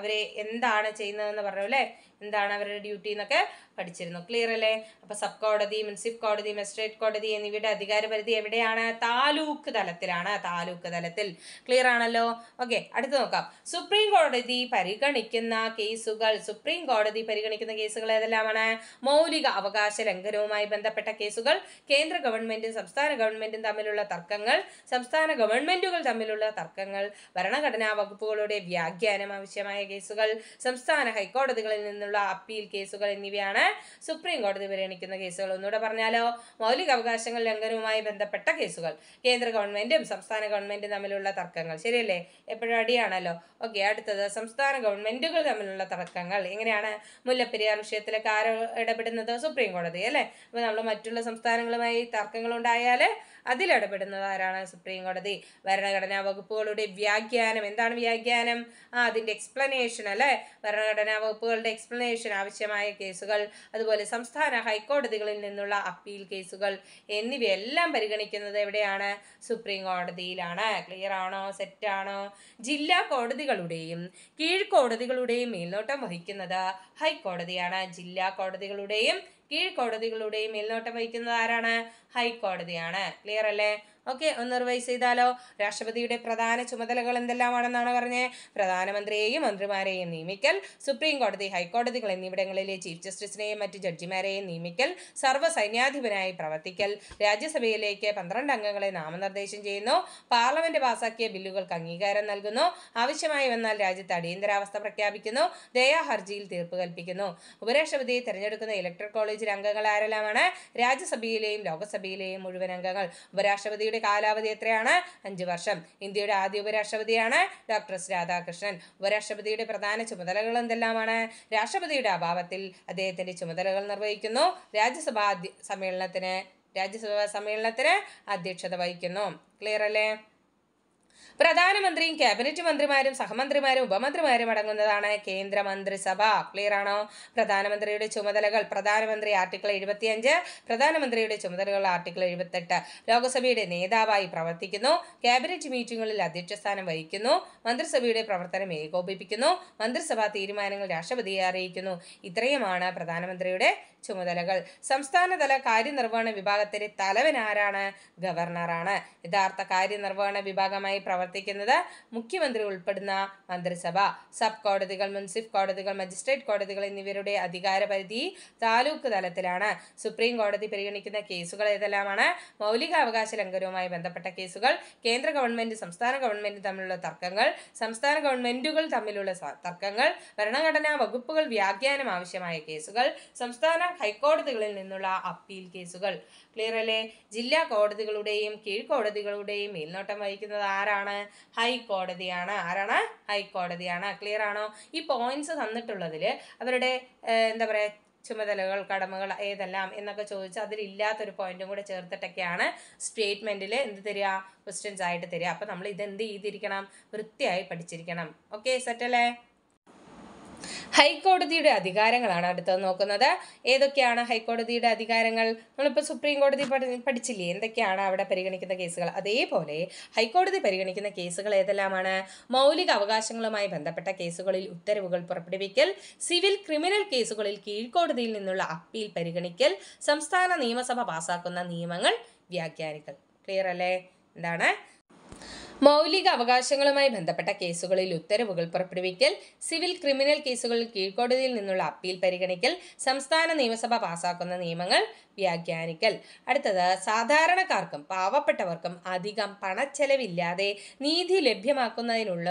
അവരെ എന്താണ് ചെയ്യുന്നതെന്ന് പറഞ്ഞു അല്ലേ എന്താണ് അവരുടെ ഡ്യൂട്ടി എന്നൊക്കെ പഠിച്ചിരുന്നു ക്ലിയർ അല്ലേ അപ്പോൾ സബ് കോടതി മുനിസിപ്പൽ കോടതി മജിസ്ട്രേറ്റ് കോടതി എന്നിവയുടെ അധികാരപരിധി എവിടെയാണ് താലൂക്ക് തലത്തിലാണ് താലൂക്ക് തലത്തിൽ ക്ലിയർ ആണല്ലോ ഓക്കെ അടുത്ത് നോക്കാം സുപ്രീം കോടതി പരിഗണിക്കുന്ന കേസുകൾ സുപ്രീം കോടതി പരിഗണിക്കുന്ന കേസുകൾ ഏതെല്ലാമാണ് മൗലിക അവകാശ ലംഘനവുമായി ബന്ധപ്പെട്ട കേസുകൾ കേന്ദ്ര ഗവൺമെന്റും സംസ്ഥാന ഗവൺമെന്റും തമ്മിലുള്ള തർക്കങ്ങൾ സംസ്ഥാന ഗവൺമെന്റുകൾ തമ്മിലുള്ള തർക്കങ്ങൾ ഭരണഘടനാ വകുപ്പുകളുടെ വ്യാഖ്യാനം ആവശ്യമായ കേസുകൾ സംസ്ഥാന ഹൈക്കോടതികളിൽ നിന്ന് നിന്നുള്ള അപ്പീൽ കേസുകൾ എന്നിവയാണ് സുപ്രീം കോടതി പരിഗണിക്കുന്ന കേസുകൾ ഒന്നുകൂടെ പറഞ്ഞാലോ മൗലിക അവകാശങ്ങൾ ലംഘനവുമായി ബന്ധപ്പെട്ട കേസുകൾ കേന്ദ്ര ഗവൺമെന്റും സംസ്ഥാന ഗവൺമെന്റും തമ്മിലുള്ള തർക്കങ്ങൾ ശരിയല്ലേ എപ്പോഴും അടിയാണല്ലോ ഓക്കെ അടുത്തത് സംസ്ഥാന ഗവൺമെന്റുകൾ തമ്മിലുള്ള തർക്കങ്ങൾ എങ്ങനെയാണ് മുല്ലപ്പെരിയാർ വിഷയത്തിലൊക്കെ ആരോ ഇടപെടുന്നത് സുപ്രീം കോടതി അല്ലേ അപ്പോൾ നമ്മൾ മറ്റുള്ള സംസ്ഥാനങ്ങളുമായി തർക്കങ്ങൾ ഉണ്ടായാല് അതിലിടപെടുന്നത് ആരാണ് സുപ്രീം കോടതി ഭരണഘടനാ വകുപ്പുകളുടെ വ്യാഖ്യാനം എന്താണ് വ്യാഖ്യാനം ആ അതിൻ്റെ എക്സ്പ്ലനേഷൻ അല്ലേ ഭരണഘടനാ വകുപ്പുകളുടെ എക്സ്പ്ലനേഷൻ ആവശ്യമായ കേസുകൾ അതുപോലെ സംസ്ഥാന ഹൈക്കോടതികളിൽ നിന്നുള്ള അപ്പീൽ കേസുകൾ എന്നിവയെല്ലാം പരിഗണിക്കുന്നത് എവിടെയാണ് സുപ്രീം കോടതിയിലാണ് ക്ലിയർ ആണോ സെറ്റാണോ ജില്ലാ കോടതികളുടെയും കീഴ്ക്കോടതികളുടെയും മേൽനോട്ടം വഹിക്കുന്നത് ഹൈക്കോടതിയാണ് ജില്ലാ കോടതികളുടെയും കീഴ്ക്കോടതികളുടെയും മേൽനോട്ടം വഹിക്കുന്നത് ആരാണ് ഹൈക്കോടതിയാണ് ക്ലിയർ അല്ലേ ഓക്കെ ഒന്ന് റിവൈസ് ചെയ്താലോ രാഷ്ട്രപതിയുടെ പ്രധാന ചുമതലകൾ എന്തെല്ലാമാണെന്നാണ് പറഞ്ഞത് പ്രധാനമന്ത്രിയെയും മന്ത്രിമാരെയും നിയമിക്കൽ സുപ്രീം കോടതി ഹൈക്കോടതികൾ എന്നിവിടങ്ങളിലെ ചീഫ് ജസ്റ്റിസിനെയും മറ്റ് ജഡ്ജിമാരെയും നിയമിക്കൽ സർവ്വസൈന്യാധിപനായി പ്രവർത്തിക്കൽ രാജ്യസഭയിലേക്ക് പന്ത്രണ്ട് അംഗങ്ങളെ നാമനിർദ്ദേശം ചെയ്യുന്നു പാർലമെന്റ് പാസാക്കിയ ബില്ലുകൾക്ക് അംഗീകാരം നൽകുന്നു ആവശ്യമായി വന്നാൽ രാജ്യത്ത് അടിയന്തരാവസ്ഥ പ്രഖ്യാപിക്കുന്നു ദയാഹർജിയിൽ തീർപ്പ് കൽപ്പിക്കുന്നു ഉപരാഷ്ട്രപതിയെ തെരഞ്ഞെടുക്കുന്ന ഇലക്ട്രൽ കോളേജിലെ അംഗങ്ങൾ ആരെല്ലാമാണ് രാജ്യസഭയിലെയും ലോകസഭയിലെയും മുഴുവൻ അംഗങ്ങൾ ഉപരാഷ്ട്രപതിയുടെ ഇന്ത്യയുടെ കാലാവധി എത്രയാണ് അഞ്ച് വർഷം ഇന്ത്യയുടെ ആദ്യ ഉപരാഷ്ട്രപതിയാണ് ഡോക്ടർ എസ് രാധാകൃഷ്ണൻ ഉപരാഷ്ട്രപതിയുടെ പ്രധാന ചുമതലകൾ എന്തെല്ലാമാണ് രാഷ്ട്രപതിയുടെ അഭാവത്തിൽ അദ്ദേഹത്തിന്റെ ചുമതലകൾ നിർവഹിക്കുന്നു രാജ്യസഭാ സമ്മേളനത്തിന് രാജ്യസഭാ സമ്മേളനത്തിന് അധ്യക്ഷത വഹിക്കുന്നു ക്ലിയർ അല്ലേ പ്രധാനമന്ത്രിയും ക്യാബിനറ്റ് മന്ത്രിമാരും സഹമന്ത്രിമാരും ഉപമന്ത്രിമാരും അടങ്ങുന്നതാണ് കേന്ദ്ര മന്ത്രിസഭ ക്ലിയർ ആണോ പ്രധാനമന്ത്രിയുടെ ചുമതലകൾ പ്രധാനമന്ത്രി ആർട്ടിക്കിൾ എഴുപത്തിയഞ്ച് പ്രധാനമന്ത്രിയുടെ ചുമതലകൾ ആർട്ടിക്കിൾ എഴുപത്തെട്ട് ലോക്സഭയുടെ നേതാവായി പ്രവർത്തിക്കുന്നു ക്യാബിനറ്റ് മീറ്റിംഗുകളിൽ അധ്യക്ഷസ്ഥാനം വഹിക്കുന്നു മന്ത്രിസഭയുടെ പ്രവർത്തനം ഏകോപിപ്പിക്കുന്നു മന്ത്രിസഭാ തീരുമാനങ്ങൾ രാഷ്ട്രപതിയെ അറിയിക്കുന്നു ഇത്രയുമാണ് പ്രധാനമന്ത്രിയുടെ ചുമതലകൾ സംസ്ഥാനതല കാര്യനിർവഹണ വിഭാഗത്തിന്റെ തലവൻ ആരാണ് ഗവർണറാണ് യഥാർത്ഥ കാര്യനിർവഹണ വിഭാഗമായി പ്രവർത്തിക്കുന്നത് മുഖ്യമന്ത്രി ഉൾപ്പെടുന്ന മന്ത്രിസഭ സബ് കോടതികൾ മുൻസിഫ് കോടതികൾ മജിസ്ട്രേറ്റ് കോടതികൾ എന്നിവരുടെ അധികാരപരിധി താലൂക്ക് തലത്തിലാണ് സുപ്രീം കോടതി പരിഗണിക്കുന്ന കേസുകൾ ഏതെല്ലാമാണ് മൗലികാവകാശ ലംഘനവുമായി ബന്ധപ്പെട്ട കേസുകൾ കേന്ദ്ര ഗവൺമെന്റ് സംസ്ഥാന ഗവൺമെന്റ് തമ്മിലുള്ള തർക്കങ്ങൾ സംസ്ഥാന ഗവൺമെന്റുകൾ തമ്മിലുള്ള തർക്കങ്ങൾ ഭരണഘടനാ വകുപ്പുകൾ വ്യാഖ്യാനം ആവശ്യമായ കേസുകൾ സംസ്ഥാന ഹൈക്കോടതികളിൽ നിന്നുള്ള അപ്പീൽ കേസുകൾ ക്ലിയർ അല്ലേ ജില്ലാ കോടതികളുടെയും കീഴ്ക്കോടതികളുടെയും മേൽനോട്ടം വഹിക്കുന്നത് ആരാണ് ആരാണ് ഹൈക്കോടതിയാണ് ആരാണ് ഹൈക്കോടതിയാണ് ക്ലിയർ ആണോ ഈ പോയിന്റ്സ് തന്നിട്ടുള്ളതിൽ അവരുടെ എന്താ പറയുക ചുമതലകൾ കടമകൾ ഏതെല്ലാം എന്നൊക്കെ ചോദിച്ചാൽ അതിലില്ലാത്തൊരു പോയിന്റും കൂടെ ചേർത്തിട്ടൊക്കെയാണ് സ്റ്റേറ്റ്മെൻറ്റിൽ എന്ത് തരിക ക്വസ്റ്റ്യൻസ് ആയിട്ട് തരിക അപ്പോൾ നമ്മൾ ഇത് എന്ത് ചെയ്തിരിക്കണം വൃത്തിയായി പഠിച്ചിരിക്കണം ഓക്കെ സെറ്റല്ലേ ഹൈക്കോടതിയുടെ അധികാരങ്ങളാണ് അടുത്തത് നോക്കുന്നത് ഏതൊക്കെയാണ് ഹൈക്കോടതിയുടെ അധികാരങ്ങൾ നമ്മളിപ്പോൾ സുപ്രീം കോടതി പഠിച്ചില്ലേ എന്തൊക്കെയാണ് അവിടെ പരിഗണിക്കുന്ന കേസുകൾ അതേപോലെ ഹൈക്കോടതി പരിഗണിക്കുന്ന കേസുകൾ ഏതെല്ലാമാണ് മൗലിക അവകാശങ്ങളുമായി ബന്ധപ്പെട്ട കേസുകളിൽ ഉത്തരവുകൾ പുറപ്പെടുവിക്കൽ സിവിൽ ക്രിമിനൽ കേസുകളിൽ കീഴ്ക്കോടതിയിൽ നിന്നുള്ള അപ്പീൽ പരിഗണിക്കൽ സംസ്ഥാന നിയമസഭ പാസാക്കുന്ന നിയമങ്ങൾ വ്യാഖ്യാനിക്കൽ ക്ലിയർ അല്ലേ എന്താണ് മൗലിക അവകാശങ്ങളുമായി ബന്ധപ്പെട്ട കേസുകളിൽ ഉത്തരവുകൾ പുറപ്പെടുവിക്കൽ സിവിൽ ക്രിമിനൽ കേസുകളിൽ കീഴ്ക്കോടതിയിൽ നിന്നുള്ള അപ്പീൽ പരിഗണിക്കൽ സംസ്ഥാന നിയമസഭ പാസാക്കുന്ന നിയമങ്ങൾ വ്യാഖ്യാനിക്കൽ അടുത്തത് സാധാരണക്കാർക്കും പാവപ്പെട്ടവർക്കും അധികം പണച്ചെലവില്ലാതെ നീതി ലഭ്യമാക്കുന്നതിനുള്ള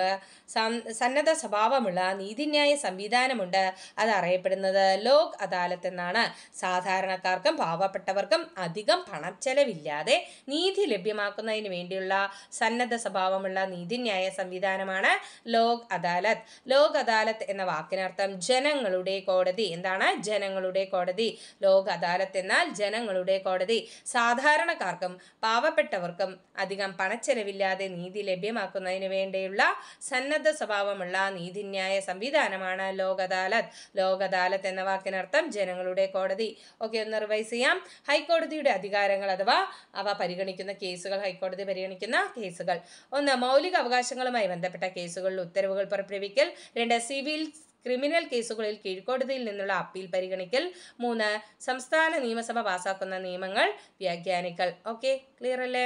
സന്നദ്ധ സ്വഭാവമുള്ള നീതിന്യായ സംവിധാനമുണ്ട് അത് അറിയപ്പെടുന്നത് ലോക് അദാലത്ത് എന്നാണ് സാധാരണക്കാർക്കും പാവപ്പെട്ടവർക്കും അധികം പണച്ചെലവില്ലാതെ നീതി ലഭ്യമാക്കുന്നതിന് വേണ്ടിയുള്ള സന്നദ്ധ സ്വഭാവമുള്ള നീതിന്യായ സംവിധാനമാണ് ലോക് അദാലത്ത് ലോക് അദാലത്ത് എന്ന വാക്കിനർത്ഥം ജനങ്ങളുടെ കോടതി എന്താണ് ജനങ്ങളുടെ കോടതി ലോക് അദാലത്ത് എന്നാൽ ജനങ്ങളുടെ കോടതി സാധാരണക്കാർക്കും പാവപ്പെട്ടവർക്കും അധികം പണച്ചെലവില്ലാതെ നീതി ലഭ്യമാക്കുന്നതിന് വേണ്ടിയുള്ള സന്നദ്ധ സ്വഭാവമുള്ള നീതിന്യായ സംവിധാനമാണ് ലോക് അദാലത്ത് ലോക് അദാലത്ത് എന്ന വാക്കിനർത്ഥം ജനങ്ങളുടെ കോടതി ഓക്കെ ഒന്ന് റിവൈസ് ചെയ്യാം ഹൈക്കോടതിയുടെ അധികാരങ്ങൾ അഥവാ അവ പരിഗണിക്കുന്ന കേസുകൾ ഹൈക്കോടതി പരിഗണിക്കുന്ന കേസുകൾ ഒന്ന് മൗലിക അവകാശങ്ങളുമായി ബന്ധപ്പെട്ട കേസുകളിൽ ഉത്തരവുകൾ പുറപ്പെടുവിക്കൽ രണ്ട് സിവിൽ ക്രിമിനൽ കേസുകളിൽ കീഴ്ക്കോടതിയിൽ നിന്നുള്ള അപ്പീൽ പരിഗണിക്കൽ മൂന്ന് സംസ്ഥാന നിയമസഭ പാസാക്കുന്ന നിയമങ്ങൾ വ്യാഖ്യാനിക്കൽ ഓക്കെ ക്ലിയർ അല്ലേ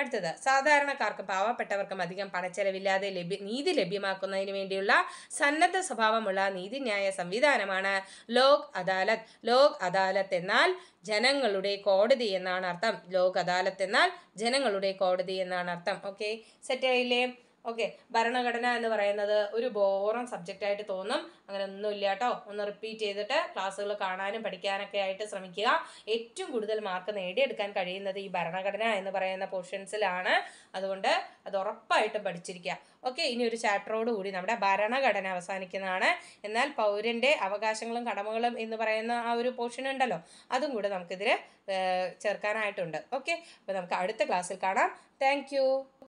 അടുത്തത് സാധാരണക്കാർക്കും പാവപ്പെട്ടവർക്കും അധികം പണച്ചെലവില്ലാതെ ലഭ്യ നീതി ലഭ്യമാക്കുന്നതിന് വേണ്ടിയുള്ള സന്നദ്ധ സ്വഭാവമുള്ള നീതിന്യായ സംവിധാനമാണ് ലോക് അദാലത്ത് ലോക് അദാലത്ത് എന്നാൽ ജനങ്ങളുടെ കോടതി എന്നാണ് അർത്ഥം ലോക് അദാലത്ത് എന്നാൽ ജനങ്ങളുടെ കോടതി എന്നാണ് അർത്ഥം ഓക്കെ സെറ്റായില്ലേ ഓക്കെ ഭരണഘടന എന്ന് പറയുന്നത് ഒരു ബോറം സബ്ജക്റ്റ് ആയിട്ട് തോന്നും അങ്ങനെ ഒന്നുമില്ല കേട്ടോ ഒന്ന് റിപ്പീറ്റ് ചെയ്തിട്ട് ക്ലാസ്സുകൾ കാണാനും പഠിക്കാനൊക്കെ ആയിട്ട് ശ്രമിക്കുക ഏറ്റവും കൂടുതൽ മാർക്ക് നേടിയെടുക്കാൻ കഴിയുന്നത് ഈ ഭരണഘടന എന്ന് പറയുന്ന പോർഷൻസിലാണ് അതുകൊണ്ട് അത് ഉറപ്പായിട്ടും പഠിച്ചിരിക്കുക ഓക്കെ ഇനി ഒരു ചാപ്റ്ററോടുകൂടി നമ്മുടെ ഭരണഘടന അവസാനിക്കുന്നതാണ് എന്നാൽ പൗരൻ്റെ അവകാശങ്ങളും കടമകളും എന്ന് പറയുന്ന ആ ഒരു പോർഷൻ ഉണ്ടല്ലോ അതും കൂടെ നമുക്കിതിൽ ചേർക്കാനായിട്ടുണ്ട് ഓക്കെ അപ്പോൾ നമുക്ക് അടുത്ത ക്ലാസ്സിൽ കാണാം താങ്ക്